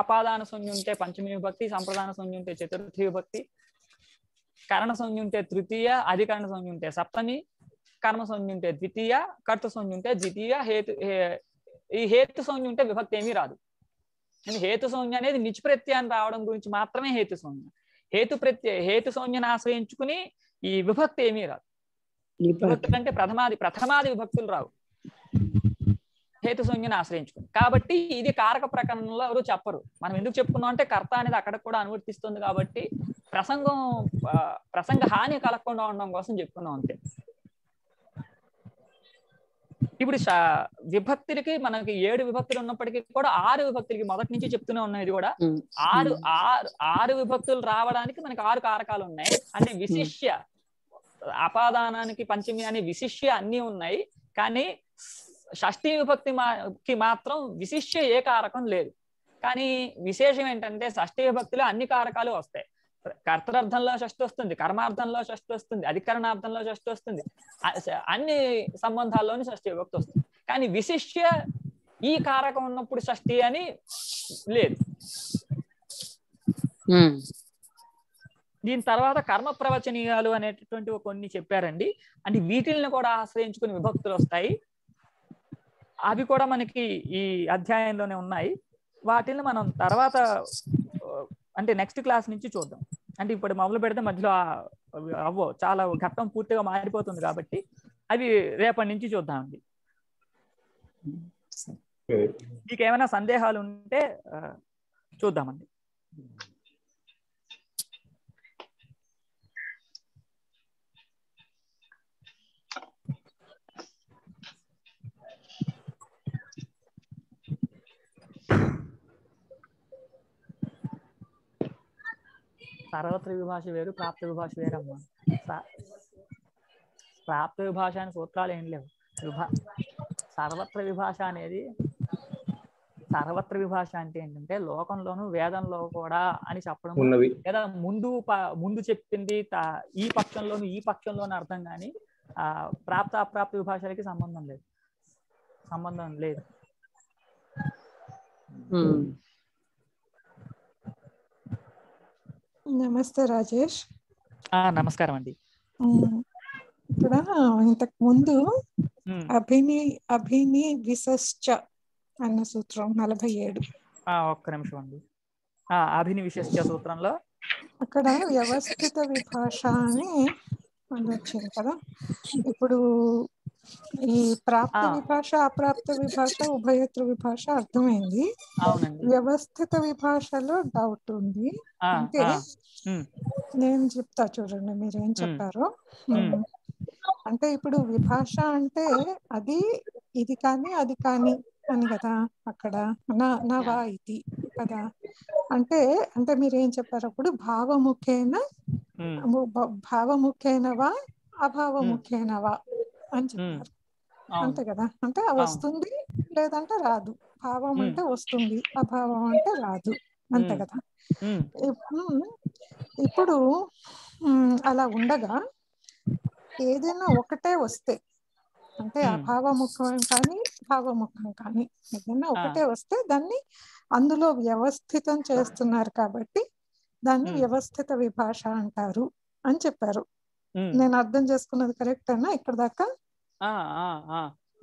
అపాదాన సంజ్ఞ ఉంటే పంచమి విభక్తి సంప్రదాన సంజ్ఞ ఉంటే చతుర్థి విభక్తి కరణ ఉంటే తృతీయ అధికరణ ఉంటే సప్తమి కర్మ ఉంటే ద్వితీయ కర్త ఉంటే ద్వితీయ హేతు ఈ హేతు ఉంటే విభక్తి ఏమీ రాదు హేతు సంజ్ఞ అనేది నిచిప్రత్యయం రావడం గురించి మాత్రమే హేతు సంజ్ఞ హేతు ప్రత్యయ హేతు సంజ్ఞను ఆశ్రయించుకుని ఈ విభక్తి ఏమీ రాదు విభక్తులు అంటే ప్రథమాది ప్రథమాది విభక్తులు రావు హేతు సంజ్ఞను ఆశ్రయించుకుని కాబట్టి ఇది కారక ప్రకరణలో ఎవరు చెప్పరు మనం ఎందుకు చెప్పుకున్నాం అంటే కర్త అనేది అక్కడ కూడా అనువర్తిస్తుంది కాబట్టి ప్రసంగం ప్రసంగ హాని కలగకుండా ఉండడం కోసం చెప్పుకున్నాం అంతే ఇప్పుడు విభక్తులకి మనకి ఏడు విభక్తులు ఉన్నప్పటికీ కూడా ఆరు విభక్తులకి మొదటి నుంచి చెప్తూనే ఉన్నది కూడా ఆరు ఆరు ఆరు విభక్తులు రావడానికి మనకి ఆరు కారకాలు ఉన్నాయి అంటే విశిష్య అపాదానానికి పంచమి అనే విశిష్య అన్ని ఉన్నాయి కానీ షష్ఠీ విభక్తి మాకి మాత్రం విశిష్య ఏ కారకం లేదు కానీ విశేషం ఏంటంటే షష్ఠీ విభక్తిలో అన్ని కారకాలు వస్తాయి కర్తర్థంలో షష్టి వస్తుంది కర్మార్థంలో షష్టి వస్తుంది అధికరణార్థంలో షష్టి వస్తుంది అన్ని సంబంధాల్లోని షష్టి విభక్తి వస్తుంది కానీ విశిష్య ఈ కారకం ఉన్నప్పుడు షష్టి అని లేదు దీని తర్వాత కర్మ ప్రవచనీయాలు అనేటటువంటి కొన్ని చెప్పారండి అంటే వీటిల్ని కూడా ఆశ్రయించుకుని విభక్తులు వస్తాయి అవి కూడా మనకి ఈ అధ్యాయంలోనే ఉన్నాయి వాటిని మనం తర్వాత అంటే నెక్స్ట్ క్లాస్ నుంచి చూద్దాం అంటే ఇప్పుడు మొదలు పెడితే మధ్యలో అవ్వ చాలా ఘట్టం పూర్తిగా మారిపోతుంది కాబట్టి అది రేపటి నుంచి చూద్దామండి మీకు ఏమైనా సందేహాలు ఉంటే చూద్దామండి సర్వత్ర విభాష వేరు ప్రాప్త విభాష వేరమ్మా ప్రాప్త విభాష అనే సూత్రాలు ఏం లేవు విభా సర్వత్ర విభాష అనేది సర్వత్ర విభాష అంటే ఏంటంటే లోకంలోను వేదంలో కూడా అని చెప్పడం లేదా ముందు ముందు చెప్పింది ఈ పక్షంలోను ఈ పక్షంలోను అర్థం కానీ ఆ ప్రాప్త అప్రాప్త విభాషలకి సంబంధం లేదు సంబంధం లేదు నమస్తే రాజేష్ నమస్కారం అండి ఇక్కడ ఇంతకు ముందు అభిని అభిని విశశ్చ అన్న సూత్రం నలభై ఏడు ఒక్క నిమిషం అండి అభిని విశిష్ట సూత్రంలో అక్కడ వ్యవస్థిత విభాష అని వచ్చింది కదా ఇప్పుడు ఈ ప్రాప్త విభాష అప్రాప్త విభాష ఉభయత్ర విభాష అర్థమైంది వ్యవస్థిత విభాషలో డౌట్ ఉంది అంటే నేను చెప్తా చూడండి మీరు ఏం చెప్పారు అంటే ఇప్పుడు విభాష అంటే అది ఇది కానీ అది కానీ అని కదా అక్కడ నా వా ఇది కదా అంటే అంటే మీరు ఏం చెప్పారు అప్పుడు భావముఖేన భావముఖేనవా అభావముఖేనవా అని చెప్పారు అంతే కదా అంటే వస్తుంది లేదంటే రాదు భావం అంటే వస్తుంది అభావం అంటే రాదు అంతే కదా ఇప్పుడు అలా ఉండగా ఏదైనా ఒకటే వస్తే అంటే అభావముఖం కానీ భావముఖం కానీ ఏదైనా ఒకటే వస్తే దాన్ని అందులో వ్యవస్థితం చేస్తున్నారు కాబట్టి దాన్ని వ్యవస్థిత విభాష అంటారు అని చెప్పారు నేను అర్థం చేసుకున్నది కరెక్ట్ అన్నా ఇక్కడ దాకా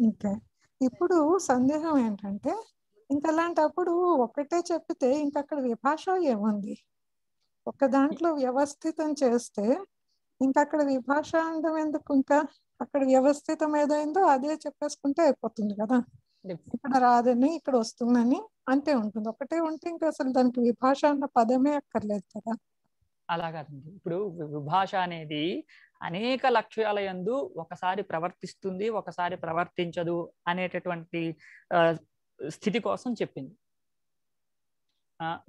ఇంకా ఇప్పుడు సందేహం ఏంటంటే ఇంకా అలాంటప్పుడు ఒకటే చెప్తే ఇంకా అక్కడ విభాష ఏముంది ఒక దాంట్లో వ్యవస్థితం చేస్తే ఇంకా అక్కడ విభాష అనడం ఎందుకు ఇంకా అక్కడ వ్యవస్థితం ఏదైందో అదే చెప్పేసుకుంటే అయిపోతుంది కదా ఇక్కడ రాదని ఇక్కడ వస్తుందని అంతే ఉంటుంది ఒకటే ఉంటే ఇంకా అసలు దానికి విభాష అన్న పదమే అక్కర్లేదు కదా అలాగే ఇప్పుడు విభాష అనేది అనేక లక్ష్యాల ఎందు ఒకసారి ప్రవర్తిస్తుంది ఒకసారి ప్రవర్తించదు అనేటటువంటి స్థితి కోసం చెప్పింది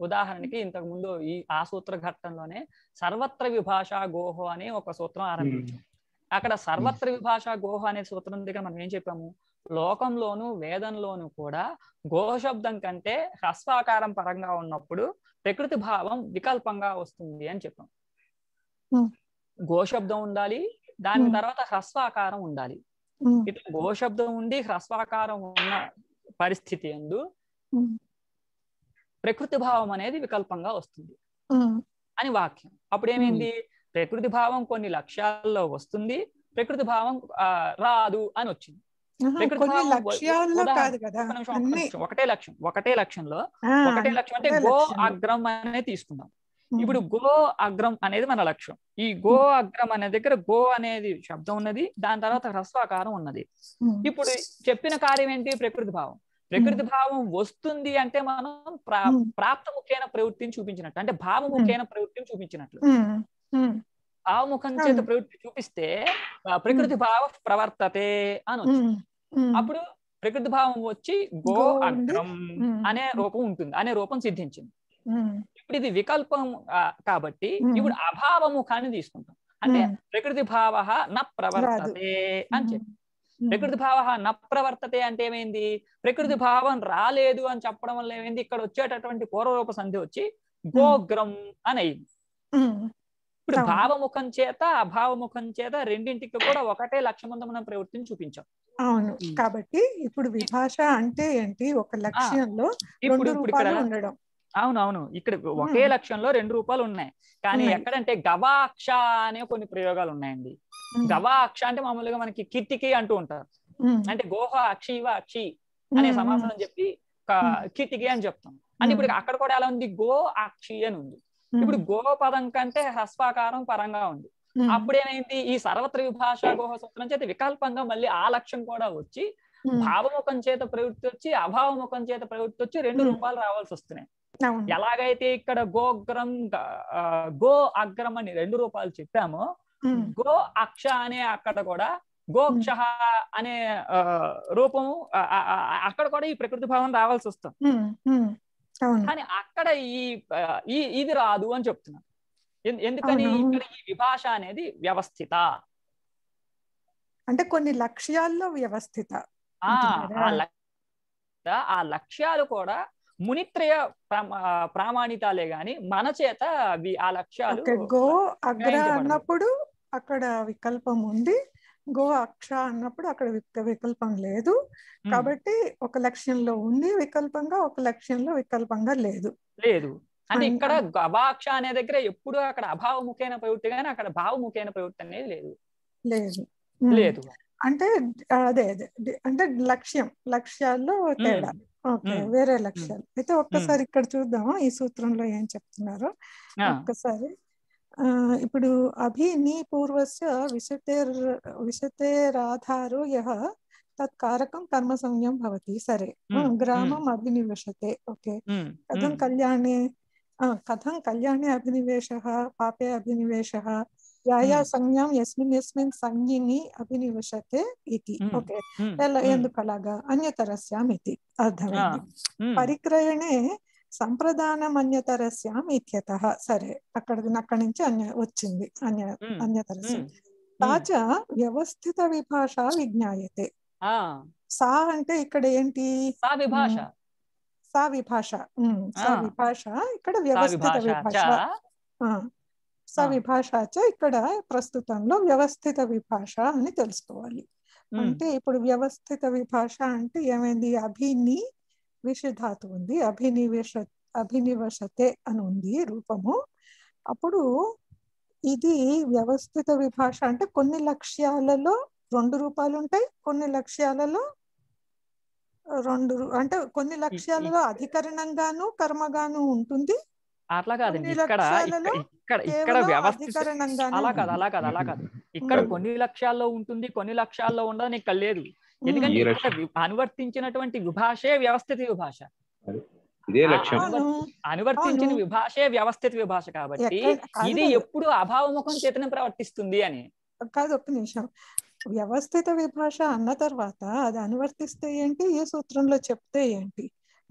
ఉదాహరణకి ఇంతకు ముందు ఈ ఆ సూత్ర ఘట్టంలోనే సర్వత్ర విభాష గోహో అనే ఒక సూత్రం ఆరంభించాం అక్కడ సర్వత్ర విభాష గోహ అనే సూత్రం దగ్గర మనం ఏం చెప్పాము లోకంలోను వేదంలోను కూడా శబ్దం కంటే హ్రస్వాకారం పరంగా ఉన్నప్పుడు ప్రకృతి భావం వికల్పంగా వస్తుంది అని చెప్పాం గోశబ్దం ఉండాలి దాని తర్వాత హ్రస్వాకారం ఉండాలి ఇట్లా గోశబ్దం ఉండి హ్రస్వాకారం ఉన్న పరిస్థితి ఎందు ప్రకృతి భావం అనేది వికల్పంగా వస్తుంది అని వాక్యం అప్పుడు ఏమైంది ప్రకృతి భావం కొన్ని లక్ష్యాల్లో వస్తుంది ప్రకృతి భావం రాదు అని వచ్చింది ఒకటే లక్ష్యం ఒకటే లక్ష్యంలో ఒకటే లక్ష్యం అంటే గో అగ్రం అనే తీసుకుందాం ఇప్పుడు గో అగ్రం అనేది మన లక్ష్యం ఈ గో అగ్రం అనే దగ్గర గో అనేది శబ్దం ఉన్నది దాని తర్వాత హ్రస్వాకారం ఉన్నది ఇప్పుడు చెప్పిన కార్యం ఏంటి ప్రకృతి భావం ప్రకృతి భావం వస్తుంది అంటే మనం ప్రా ప్రాప్త ముఖ్యమైన ప్రవృత్తిని చూపించినట్టు అంటే భావ ముఖ్యమైన ప్రవృత్తిని చూపించినట్లు భావముఖం చేత ప్రవృత్తి చూపిస్తే ప్రకృతి భావ ప్రవర్తతే అని అప్పుడు ప్రకృతి భావం వచ్చి గో అగ్రం అనే రూపం ఉంటుంది అనే రూపం సిద్ధించింది ఇప్పుడు ఇది వికల్పం కాబట్టి ఇప్పుడు అభావము కానీ తీసుకుంటాం అంటే ప్రకృతి భావ న ప్రవర్తతే అని చెప్పి ప్రకృతి భావ న ప్రవర్తతే అంటే ఏమైంది ప్రకృతి భావం రాలేదు అని చెప్పడం వల్ల ఏమైంది ఇక్కడ వచ్చేటటువంటి పూర్వరూప సంధి వచ్చి గోగ్రం అని అయింది ఇప్పుడు భావముఖం చేత అభావముఖం చేత రెండింటికి కూడా ఒకటే లక్ష్యమంతో మనం ప్రవృత్తిని చూపించాం అవును కాబట్టి ఇప్పుడు విభాష అంటే ఏంటి ఒక లక్ష్యంలో ఇప్పుడు ఉండడం అవును అవును ఇక్కడ ఒకే లక్ష్యంలో రెండు రూపాలు ఉన్నాయి కానీ ఎక్కడంటే గవాక్ష అనే కొన్ని ప్రయోగాలు ఉన్నాయండి గవాక్ష అంటే మామూలుగా మనకి కిటికీ అంటూ ఉంటారు అంటే గోహ అక్షి ఇవ అక్షి అనే సమాసం అని చెప్పి కిటికీ అని చెప్తాం అంటే ఇప్పుడు అక్కడ కూడా ఎలా ఉంది గో అక్షి అని ఉంది ఇప్పుడు గో పదం కంటే హస్వాకారం పరంగా ఉంది ఏమైంది ఈ సర్వత్ర విభాష గోహ సూత్రం చేత వికల్పంగా మళ్ళీ ఆ లక్ష్యం కూడా వచ్చి భావముఖం చేత ప్రవృత్తి వచ్చి అభావముఖం చేత ప్రవృత్తి వచ్చి రెండు రూపాలు రావాల్సి వస్తున్నాయి ఎలాగైతే ఇక్కడ గోగ్రం గో అగ్రం అని రెండు రూపాలు చెప్పామో గో అక్ష అనే అక్కడ కూడా గోక్ష అనే రూపము అక్కడ కూడా ఈ ప్రకృతి భావం రావాల్సి వస్తుంది కానీ అక్కడ ఈ ఇది రాదు అని చెప్తున్నాను ఎందుకని ఇక్కడ ఈ విభాష అనేది వ్యవస్థిత అంటే కొన్ని లక్ష్యాల్లో వ్యవస్థిత ఆ లక్ష్యాలు కూడా మునిత్రయ ప్రామాణితాలే గాని మన చేత అవి ఆ లక్ష్యాలు గో అగ్ర అన్నప్పుడు అక్కడ వికల్పం ఉంది గో అక్ష అన్నప్పుడు అక్కడ వికల్పం లేదు కాబట్టి ఒక లక్ష్యంలో ఉంది వికల్పంగా ఒక లక్ష్యంలో వికల్పంగా లేదు లేదు అంటే ఇక్కడ అభాక్ష అనే దగ్గర ఎప్పుడు అక్కడ అభావముఖైన ప్రవృత్తి కానీ అక్కడ భావముఖైన ప్రవృత్తి అనేది లేదు లేదు లేదు అంటే అదే అదే అంటే లక్ష్యం లక్ష్యాల్లో తేడా ఓకే వేరే లక్ష్యాలు అయితే ఒక్కసారి ఇక్కడ చూద్దాము ఈ సూత్రంలో ఏం చెప్తున్నారు ఒక్కసారి ఇప్పుడు అభి నీ పూర్వస్య విశతేర్ రాధారు యహ తత్కారకం కర్మ సంయం భవతి సరే గ్రామం అభినివేశతే ఓకే కథం కళ్యాణే కథం కళ్యాణే అభినివేశ పాపే అభినివేశ యాయా సంజ్ఞం ఎస్మిన్ ఎస్మిన్ సంజ్ఞిని అభినివశతే ఇది ఓకే ఎందుకు అలాగా అన్యతరస్యాం ఇది అర్థం పరిక్రయణే సంప్రదానం అన్యతరస్యాం ఇత్యత సరే అక్కడ అక్కడి నుంచి అన్య వచ్చింది అన్య అన్యతరస్యం తాజా వ్యవస్థిత విభాష విజ్ఞాయతే సా అంటే ఇక్కడ ఏంటి సా విభాష సా విభాష సా విభాష ఇక్కడ వ్యవస్థిత విభాష స సవిభాషాచ ఇక్కడ ప్రస్తుతంలో వ్యవస్థిత విభాష అని తెలుసుకోవాలి అంటే ఇప్పుడు వ్యవస్థిత విభాష అంటే ఏమైంది అభిని విషధాతు ఉంది అభినివేశ అభినివశతే అని ఉంది రూపము అప్పుడు ఇది వ్యవస్థిత విభాష అంటే కొన్ని లక్ష్యాలలో రెండు రూపాలు ఉంటాయి కొన్ని లక్ష్యాలలో రెండు అంటే కొన్ని లక్ష్యాలలో అధికరణంగాను కర్మగాను ఉంటుంది అట్లా కాదండి ఇక్కడ ఇక్కడ ఇక్కడ వ్యవస్థ అలా కాదు అలా కాదు అలా కాదు ఇక్కడ కొన్ని లక్ష్యాల్లో ఉంటుంది కొన్ని లక్ష్యాల్లో ఉండదు నీకు లేదు ఎందుకంటే అనువర్తించినటువంటి విభాషే వ్యవస్థిత విభాష అనువర్తించిన విభాషే వ్యవస్థిత విభాష కాబట్టి ఇది ఎప్పుడు అభావముఖం చేతనం ప్రవర్తిస్తుంది అని కాదు ఒక్క నిమిషం వ్యవస్థిత విభాష అన్న తర్వాత అది అనువర్తిస్తే ఏంటి ఏ సూత్రంలో చెప్తే ఏంటి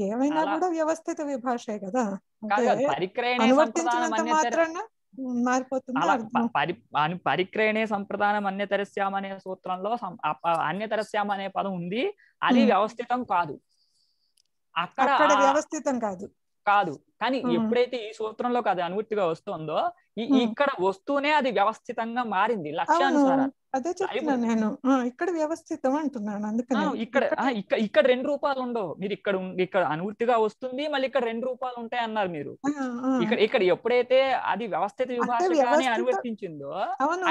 ఏమైనా కూడా వ్యవస్థిత విభాషే కదా పరిక్రయణే మారిపోతుంది పరిక్రయణే సంప్రదానం అన్యతరస్యాం అనే సూత్రంలో అన్యతరస్యాం అనే పదం ఉంది అది వ్యవస్థితం కాదు అక్కడ వ్యవస్థితం కాదు కాదు కానీ ఎప్పుడైతే ఈ సూత్రంలోకి అది అనువృత్తిగా వస్తుందో ఇక్కడ వస్తూనే అది వ్యవస్థితంగా మారింది లక్ష్యానుసారం అదే చెప్తున్నా నేను ఇక్కడ వ్యవస్థితం అంటున్నాను అందుకని ఇక్కడ ఇక్కడ రెండు రూపాయలు ఉండవు మీరు ఇక్కడ ఇక్కడ అనువృత్తిగా వస్తుంది మళ్ళీ ఇక్కడ రెండు రూపాయలు ఉంటాయి అన్నారు మీరు ఇక్కడ ఇక్కడ ఎప్పుడైతే అది వ్యవస్థిత విభాగం అనువర్తించిందో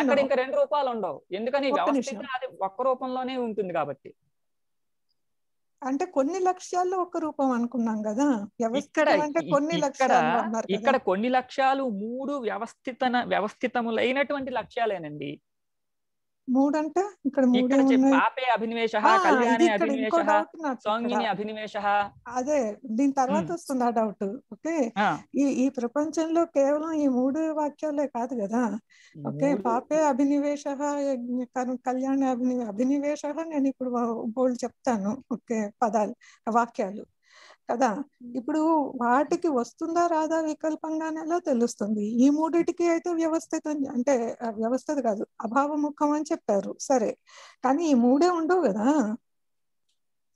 అక్కడ ఇంకా రెండు రూపాయలు ఉండవు ఎందుకని వ్యవస్థిత అది ఒక్క రూపంలోనే ఉంటుంది కాబట్టి అంటే కొన్ని లక్ష్యాల్లో ఒక రూపం అనుకున్నాం కదా ఇక్కడ కొన్ని ఇక్కడ కొన్ని లక్ష్యాలు మూడు వ్యవస్థిత వ్యవస్థితములైనటువంటి లక్ష్యాలేనండి మూడు అంటే ఇక్కడ ఇక్కడ పాపే అభినివేశ అభినివేశ అదే దీని తర్వాత వస్తుంది ఆ డౌట్ ఓకే ఈ ఈ ప్రపంచంలో కేవలం ఈ మూడు వాక్యాలే కాదు కదా ఓకే పాపే అభినివేశ కళ్యాణ అభిని అభినివేశ నేను ఇప్పుడు బోల్డ్ చెప్తాను ఓకే పదాలు వాక్యాలు కదా ఇప్పుడు వాటికి వస్తుందా రాదా వికల్పంగానే ఎలా తెలుస్తుంది ఈ మూడిటికి అయితే వ్యవస్థితం అంటే వ్యవస్థది కాదు అభావముఖం అని చెప్పారు సరే కానీ ఈ మూడే ఉండవు కదా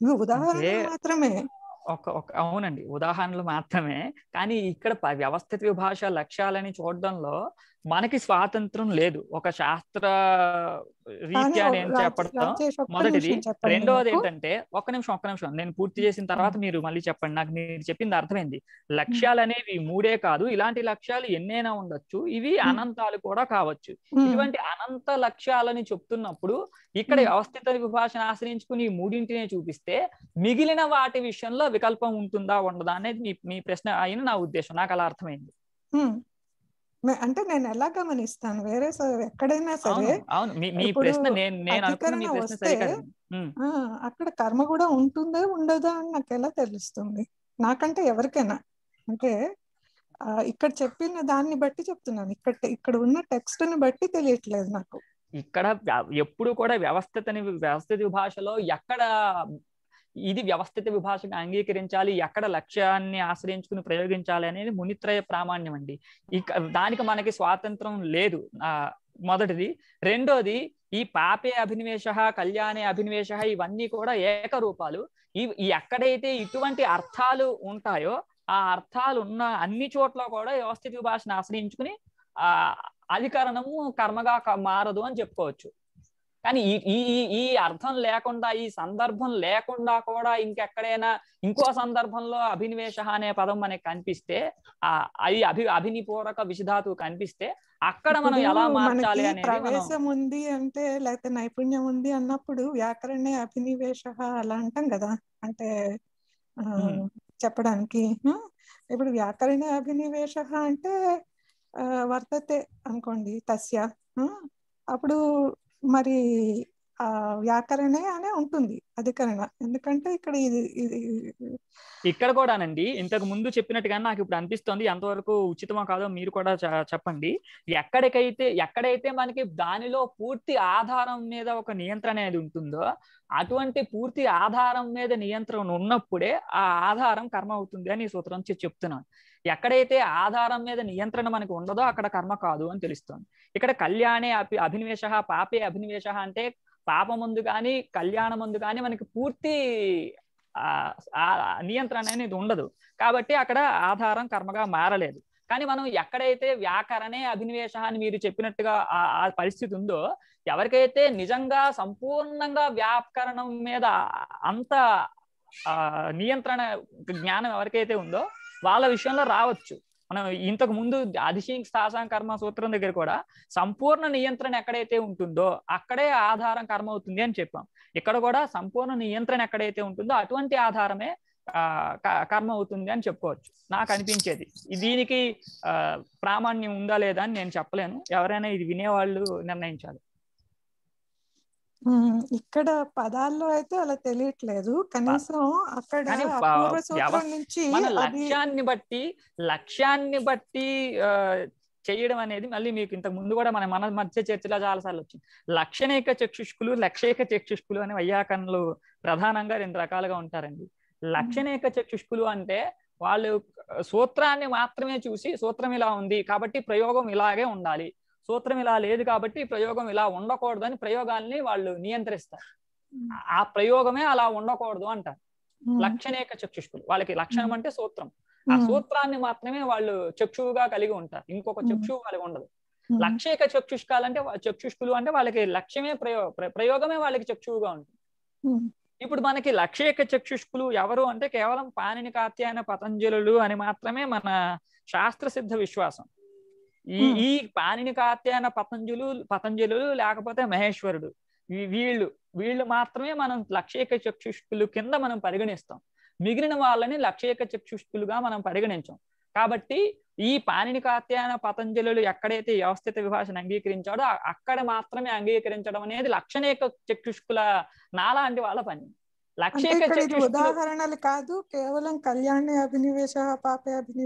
ఇవి ఉదాహరణ మాత్రమే ఒక ఒక అవునండి ఉదాహరణలు మాత్రమే కానీ ఇక్కడ వ్యవస్థిత విభాష లక్ష్యాలని చూడడంలో మనకి స్వాతంత్రం లేదు ఒక శాస్త్ర రీత్యా నేను చెప్పడం మొదటిది రెండవది ఏంటంటే ఒక్క నిమిషం ఒక్క నిమిషం నేను పూర్తి చేసిన తర్వాత మీరు మళ్ళీ చెప్పండి నాకు మీరు చెప్పింది అర్థమైంది లక్ష్యాలు అనేవి మూడే కాదు ఇలాంటి లక్ష్యాలు ఎన్నైనా ఉండొచ్చు ఇవి అనంతాలు కూడా కావచ్చు ఇటువంటి అనంత లక్ష్యాలని చెప్తున్నప్పుడు ఇక్కడ వ్యవస్థిత విభాషను ఆశ్రయించుకుని ఈ మూడింటినే చూపిస్తే మిగిలిన వాటి విషయంలో వికల్పం ఉంటుందా ఉండదా అనేది మీ మీ ప్రశ్న అయిన నా ఉద్దేశం నాకు అలా అర్థమైంది అంటే నేను ఎలా గమనిస్తాను వేరే ఎక్కడైనా సరే వస్తే అక్కడ కర్మ కూడా ఉంటుందా ఉండదా అని నాకు ఎలా తెలుస్తుంది నాకంటే ఎవరికైనా అంటే ఇక్కడ చెప్పిన దాన్ని బట్టి చెప్తున్నాను ఇక్కడ ఇక్కడ ఉన్న టెక్స్ట్ ని బట్టి తెలియట్లేదు నాకు ఇక్కడ ఎప్పుడు కూడా వ్యవస్థితని వ్యవస్థిత భాషలో ఎక్కడ ఇది వ్యవస్థిత విభాషగా అంగీకరించాలి ఎక్కడ లక్ష్యాన్ని ఆశ్రయించుకుని ప్రయోగించాలి అనేది మునిత్రయ ప్రామాణ్యం అండి ఇక దానికి మనకి స్వాతంత్రం లేదు మొదటిది రెండోది ఈ పాపే అభినవేశ కళ్యాణే అభినవేశ ఇవన్నీ కూడా ఏకరూపాలు ఈ ఎక్కడైతే ఇటువంటి అర్థాలు ఉంటాయో ఆ అర్థాలు ఉన్న అన్ని చోట్ల కూడా వ్యవస్థిత భాషను ఆశ్రయించుకుని ఆ అధికరణము కర్మగా మారదు అని చెప్పుకోవచ్చు కానీ ఈ ఈ అర్థం లేకుండా ఈ సందర్భం లేకుండా కూడా ఇంకెక్కడైనా ఇంకో సందర్భంలో అభినవేశ అనే పదం మనకి కనిపిస్తే ఆ అది అభి అభినిపూరక విషధాతువు కనిపిస్తే అక్కడ మనం ఎలా మార్చాలి అనేది ప్రవేశం ఉంది అంటే లేకపోతే నైపుణ్యం ఉంది అన్నప్పుడు వ్యాకరణే అభినవేశ అలా అంటాం కదా అంటే చెప్పడానికి ఇప్పుడు వ్యాకరణ అభినవేశ అంటే వర్తతే అనుకోండి తస్య అప్పుడు మరి ఆ వ్యాకరణే అనే ఉంటుంది అధికరణ ఎందుకంటే ఇక్కడ ఇది ఇది ఇక్కడ కూడానండి ఇంతకు ముందు చెప్పినట్టుగా నాకు ఇప్పుడు అనిపిస్తుంది ఎంతవరకు ఉచితమో కాదో మీరు కూడా చెప్పండి ఎక్కడికైతే ఎక్కడైతే మనకి దానిలో పూర్తి ఆధారం మీద ఒక నియంత్రణ అనేది ఉంటుందో అటువంటి పూర్తి ఆధారం మీద నియంత్రణ ఉన్నప్పుడే ఆ ఆధారం కర్మ అవుతుంది అని సూత్రం చెప్తున్నాను ఎక్కడైతే ఆధారం మీద నియంత్రణ మనకు ఉండదో అక్కడ కర్మ కాదు అని తెలుస్తుంది ఇక్కడ కళ్యాణే అభి అభినవేశ పాపే అభినవేశ అంటే పాపముందు కానీ కళ్యాణముందు కానీ మనకి పూర్తి ఆ నియంత్రణ అనేది ఉండదు కాబట్టి అక్కడ ఆధారం కర్మగా మారలేదు కానీ మనం ఎక్కడైతే వ్యాకరణే అభినవేశ అని మీరు చెప్పినట్టుగా ఆ పరిస్థితి ఉందో ఎవరికైతే నిజంగా సంపూర్ణంగా వ్యాకరణం మీద అంత ఆ నియంత్రణ జ్ఞానం ఎవరికైతే ఉందో వాళ్ళ విషయంలో రావచ్చు మనం ఇంతకు ముందు అధిశీం స్థాసాం కర్మ సూత్రం దగ్గర కూడా సంపూర్ణ నియంత్రణ ఎక్కడైతే ఉంటుందో అక్కడే ఆధారం కర్మ అవుతుంది అని చెప్పాం ఇక్కడ కూడా సంపూర్ణ నియంత్రణ ఎక్కడైతే ఉంటుందో అటువంటి ఆధారమే కర్మ అవుతుంది అని చెప్పుకోవచ్చు నాకు అనిపించేది దీనికి ప్రామాణ్యం ఉందా లేదా అని నేను చెప్పలేను ఎవరైనా ఇది వినేవాళ్ళు నిర్ణయించాలి ఇక్కడ పదాల్లో అయితే అలా తెలియట్లేదు కనీసం అక్కడ నుంచి లక్ష్యాన్ని బట్టి లక్ష్యాన్ని బట్టి చేయడం అనేది మళ్ళీ మీకు ఇంతకు ముందు కూడా మన మన మధ్య చర్చలో చాలాసార్లు వచ్చింది లక్షణేక చక్షుష్కులు లక్షేక చక్షుష్కులు అనే వైయాకరణలు ప్రధానంగా రెండు రకాలుగా ఉంటారండి లక్షణేక చక్షుష్కులు అంటే వాళ్ళు సూత్రాన్ని మాత్రమే చూసి సూత్రం ఇలా ఉంది కాబట్టి ప్రయోగం ఇలాగే ఉండాలి సూత్రం ఇలా లేదు కాబట్టి ప్రయోగం ఇలా ఉండకూడదు అని ప్రయోగాల్ని వాళ్ళు నియంత్రిస్తారు ఆ ప్రయోగమే అలా ఉండకూడదు అంటారు లక్షణేక చక్షుష్కులు వాళ్ళకి లక్షణం అంటే సూత్రం ఆ సూత్రాన్ని మాత్రమే వాళ్ళు చక్షువుగా కలిగి ఉంటారు ఇంకొక చక్షువు కలిగి ఉండదు లక్షేక చక్షుష్కాలు అంటే చక్షుష్కులు అంటే వాళ్ళకి లక్ష్యమే ప్రయోగ ప్రయోగమే వాళ్ళకి చక్షువుగా ఉంటుంది ఇప్పుడు మనకి లక్షేక చక్షుష్కులు ఎవరు అంటే కేవలం పాణిని కాత్యాయన పతంజలులు అని మాత్రమే మన శాస్త్ర సిద్ధ విశ్వాసం ఈ ఈ పాణిని కాత్యాయన పతంజలు పతంజలు లేకపోతే మహేశ్వరుడు వీళ్ళు వీళ్ళు మాత్రమే మనం లక్షేక చక్షుష్కులు కింద మనం పరిగణిస్తాం మిగిలిన వాళ్ళని లక్షేక చక్షుష్కులుగా మనం పరిగణించాం కాబట్టి ఈ పాణిని కాత్యాయన పతంజలు ఎక్కడైతే వ్యవస్థిత విభాషను అంగీకరించాడో అక్కడ మాత్రమే అంగీకరించడం అనేది లక్షణేక చక్షుష్కుల నాలాంటి వాళ్ళ పని ఉదాహరణలు కాదు కేవలం కళ్యాణి అభినివేశ పాపే అంటే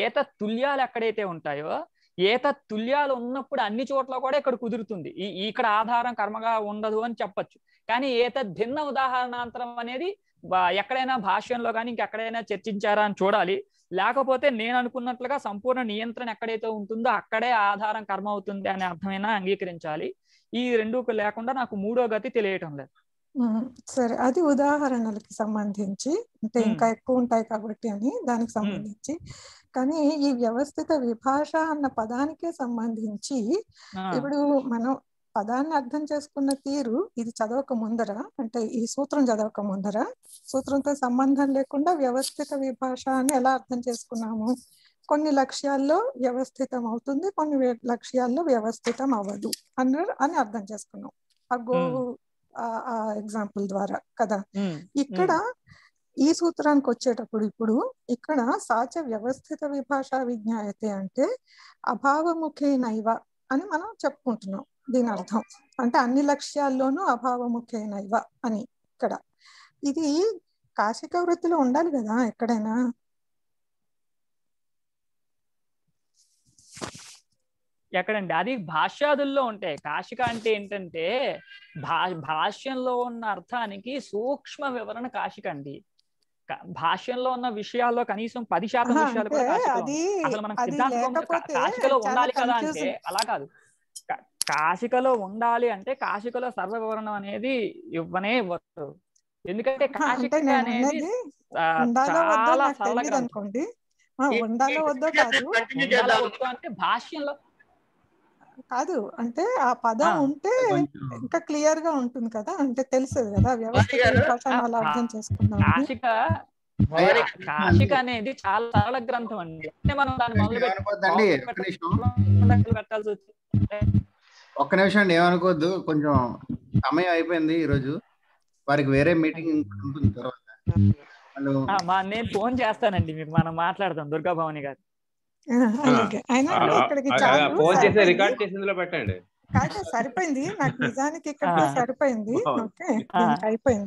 ఏత తుల్యాలు ఎక్కడైతే ఉంటాయో ఏత తుల్యాలు ఉన్నప్పుడు అన్ని చోట్ల కూడా ఇక్కడ కుదురుతుంది ఈ ఇక్కడ ఆధారం కర్మగా ఉండదు అని చెప్పచ్చు కానీ ఏత భిన్న ఉదాహరణాంతరం అనేది ఎక్కడైనా భాష్యంలో కానీ ఇంకెక్కడైనా చర్చించారా అని చూడాలి లేకపోతే నేను అనుకున్నట్లుగా సంపూర్ణ నియంత్రణ ఎక్కడైతే ఉంటుందో అక్కడే ఆధారం కర్మ అవుతుంది అనే అర్థమైనా అంగీకరించాలి ఈ రెండు లేకుండా నాకు మూడో గతి తెలియటం లేదు సరే అది ఉదాహరణలకి సంబంధించి అంటే ఇంకా ఎక్కువ ఉంటాయి కాబట్టి అని దానికి సంబంధించి కానీ ఈ వ్యవస్థిత విభాష అన్న పదానికే సంబంధించి ఇప్పుడు మనం పదాన్ని అర్థం చేసుకున్న తీరు ఇది చదవక ముందర అంటే ఈ సూత్రం చదవక ముందర సూత్రంతో సంబంధం లేకుండా వ్యవస్థిత విభాష అని ఎలా అర్థం చేసుకున్నాము కొన్ని లక్ష్యాల్లో వ్యవస్థితం అవుతుంది కొన్ని లక్ష్యాల్లో వ్యవస్థితం అవ్వదు అన్నారు అని అర్థం చేసుకున్నాం ఆ గో ఆ ఎగ్జాంపుల్ ద్వారా కదా ఇక్కడ ఈ సూత్రానికి వచ్చేటప్పుడు ఇప్పుడు ఇక్కడ సాచ వ్యవస్థిత విభాష విజ్ఞాయతే అంటే అభావముఖే నైవ అని మనం చెప్పుకుంటున్నాం దీని అర్థం అంటే అన్ని లక్ష్యాల్లోనూ అభావముఖేనైవ అని ఇక్కడ ఇది కాశిక వృత్తిలో ఉండాలి కదా ఎక్కడైనా ఎక్కడండి అది భాష్యాదుల్లో ఉంటాయి కాశిక అంటే ఏంటంటే భా భాష్యంలో ఉన్న అర్థానికి సూక్ష్మ వివరణ కాశిక అండి భాష్యంలో ఉన్న విషయాల్లో కనీసం పది శాతం విషయాలు కూడా అసలు మనం కాశికలో ఉండాలి కదా అంటే అలా కాదు కాశికలో ఉండాలి అంటే కాశికలో సర్వవివరణం అనేది ఇవ్వనే ఇవ్వచ్చు ఎందుకంటే కాశిక అనేది చాలా అనుకోండి ఉండాలో కాదు అంటే భాష్యంలో కాదు అంటే ఆ పదం ఉంటే ఇంకా క్లియర్ గా ఉంటుంది కదా అంటే తెలుసు కదా వ్యవస్థ అర్థం కాశిక కాశిక అనేది చాలా సరళ గ్రంథం అండి అంటే మనం దాన్ని మొదలు పెట్టాల్సి వచ్చింది ఒక్క నిమిషం అండి ఏమనుకోవద్దు కొంచెం సమయం అయిపోయింది ఈరోజు వారికి వేరే మీటింగ్ ఉంటుంది తర్వాత నేను ఫోన్ చేస్తానండి మీకు మనం మాట్లాడతాం దుర్గా భవాని గారు ఫోన్ చేసి రికార్డ్ చేసిందిలో పెట్టండి సరిపోయింది నాకు నిజానికి ఇక్కడ సరిపోయింది ఓకే అయిపోయింది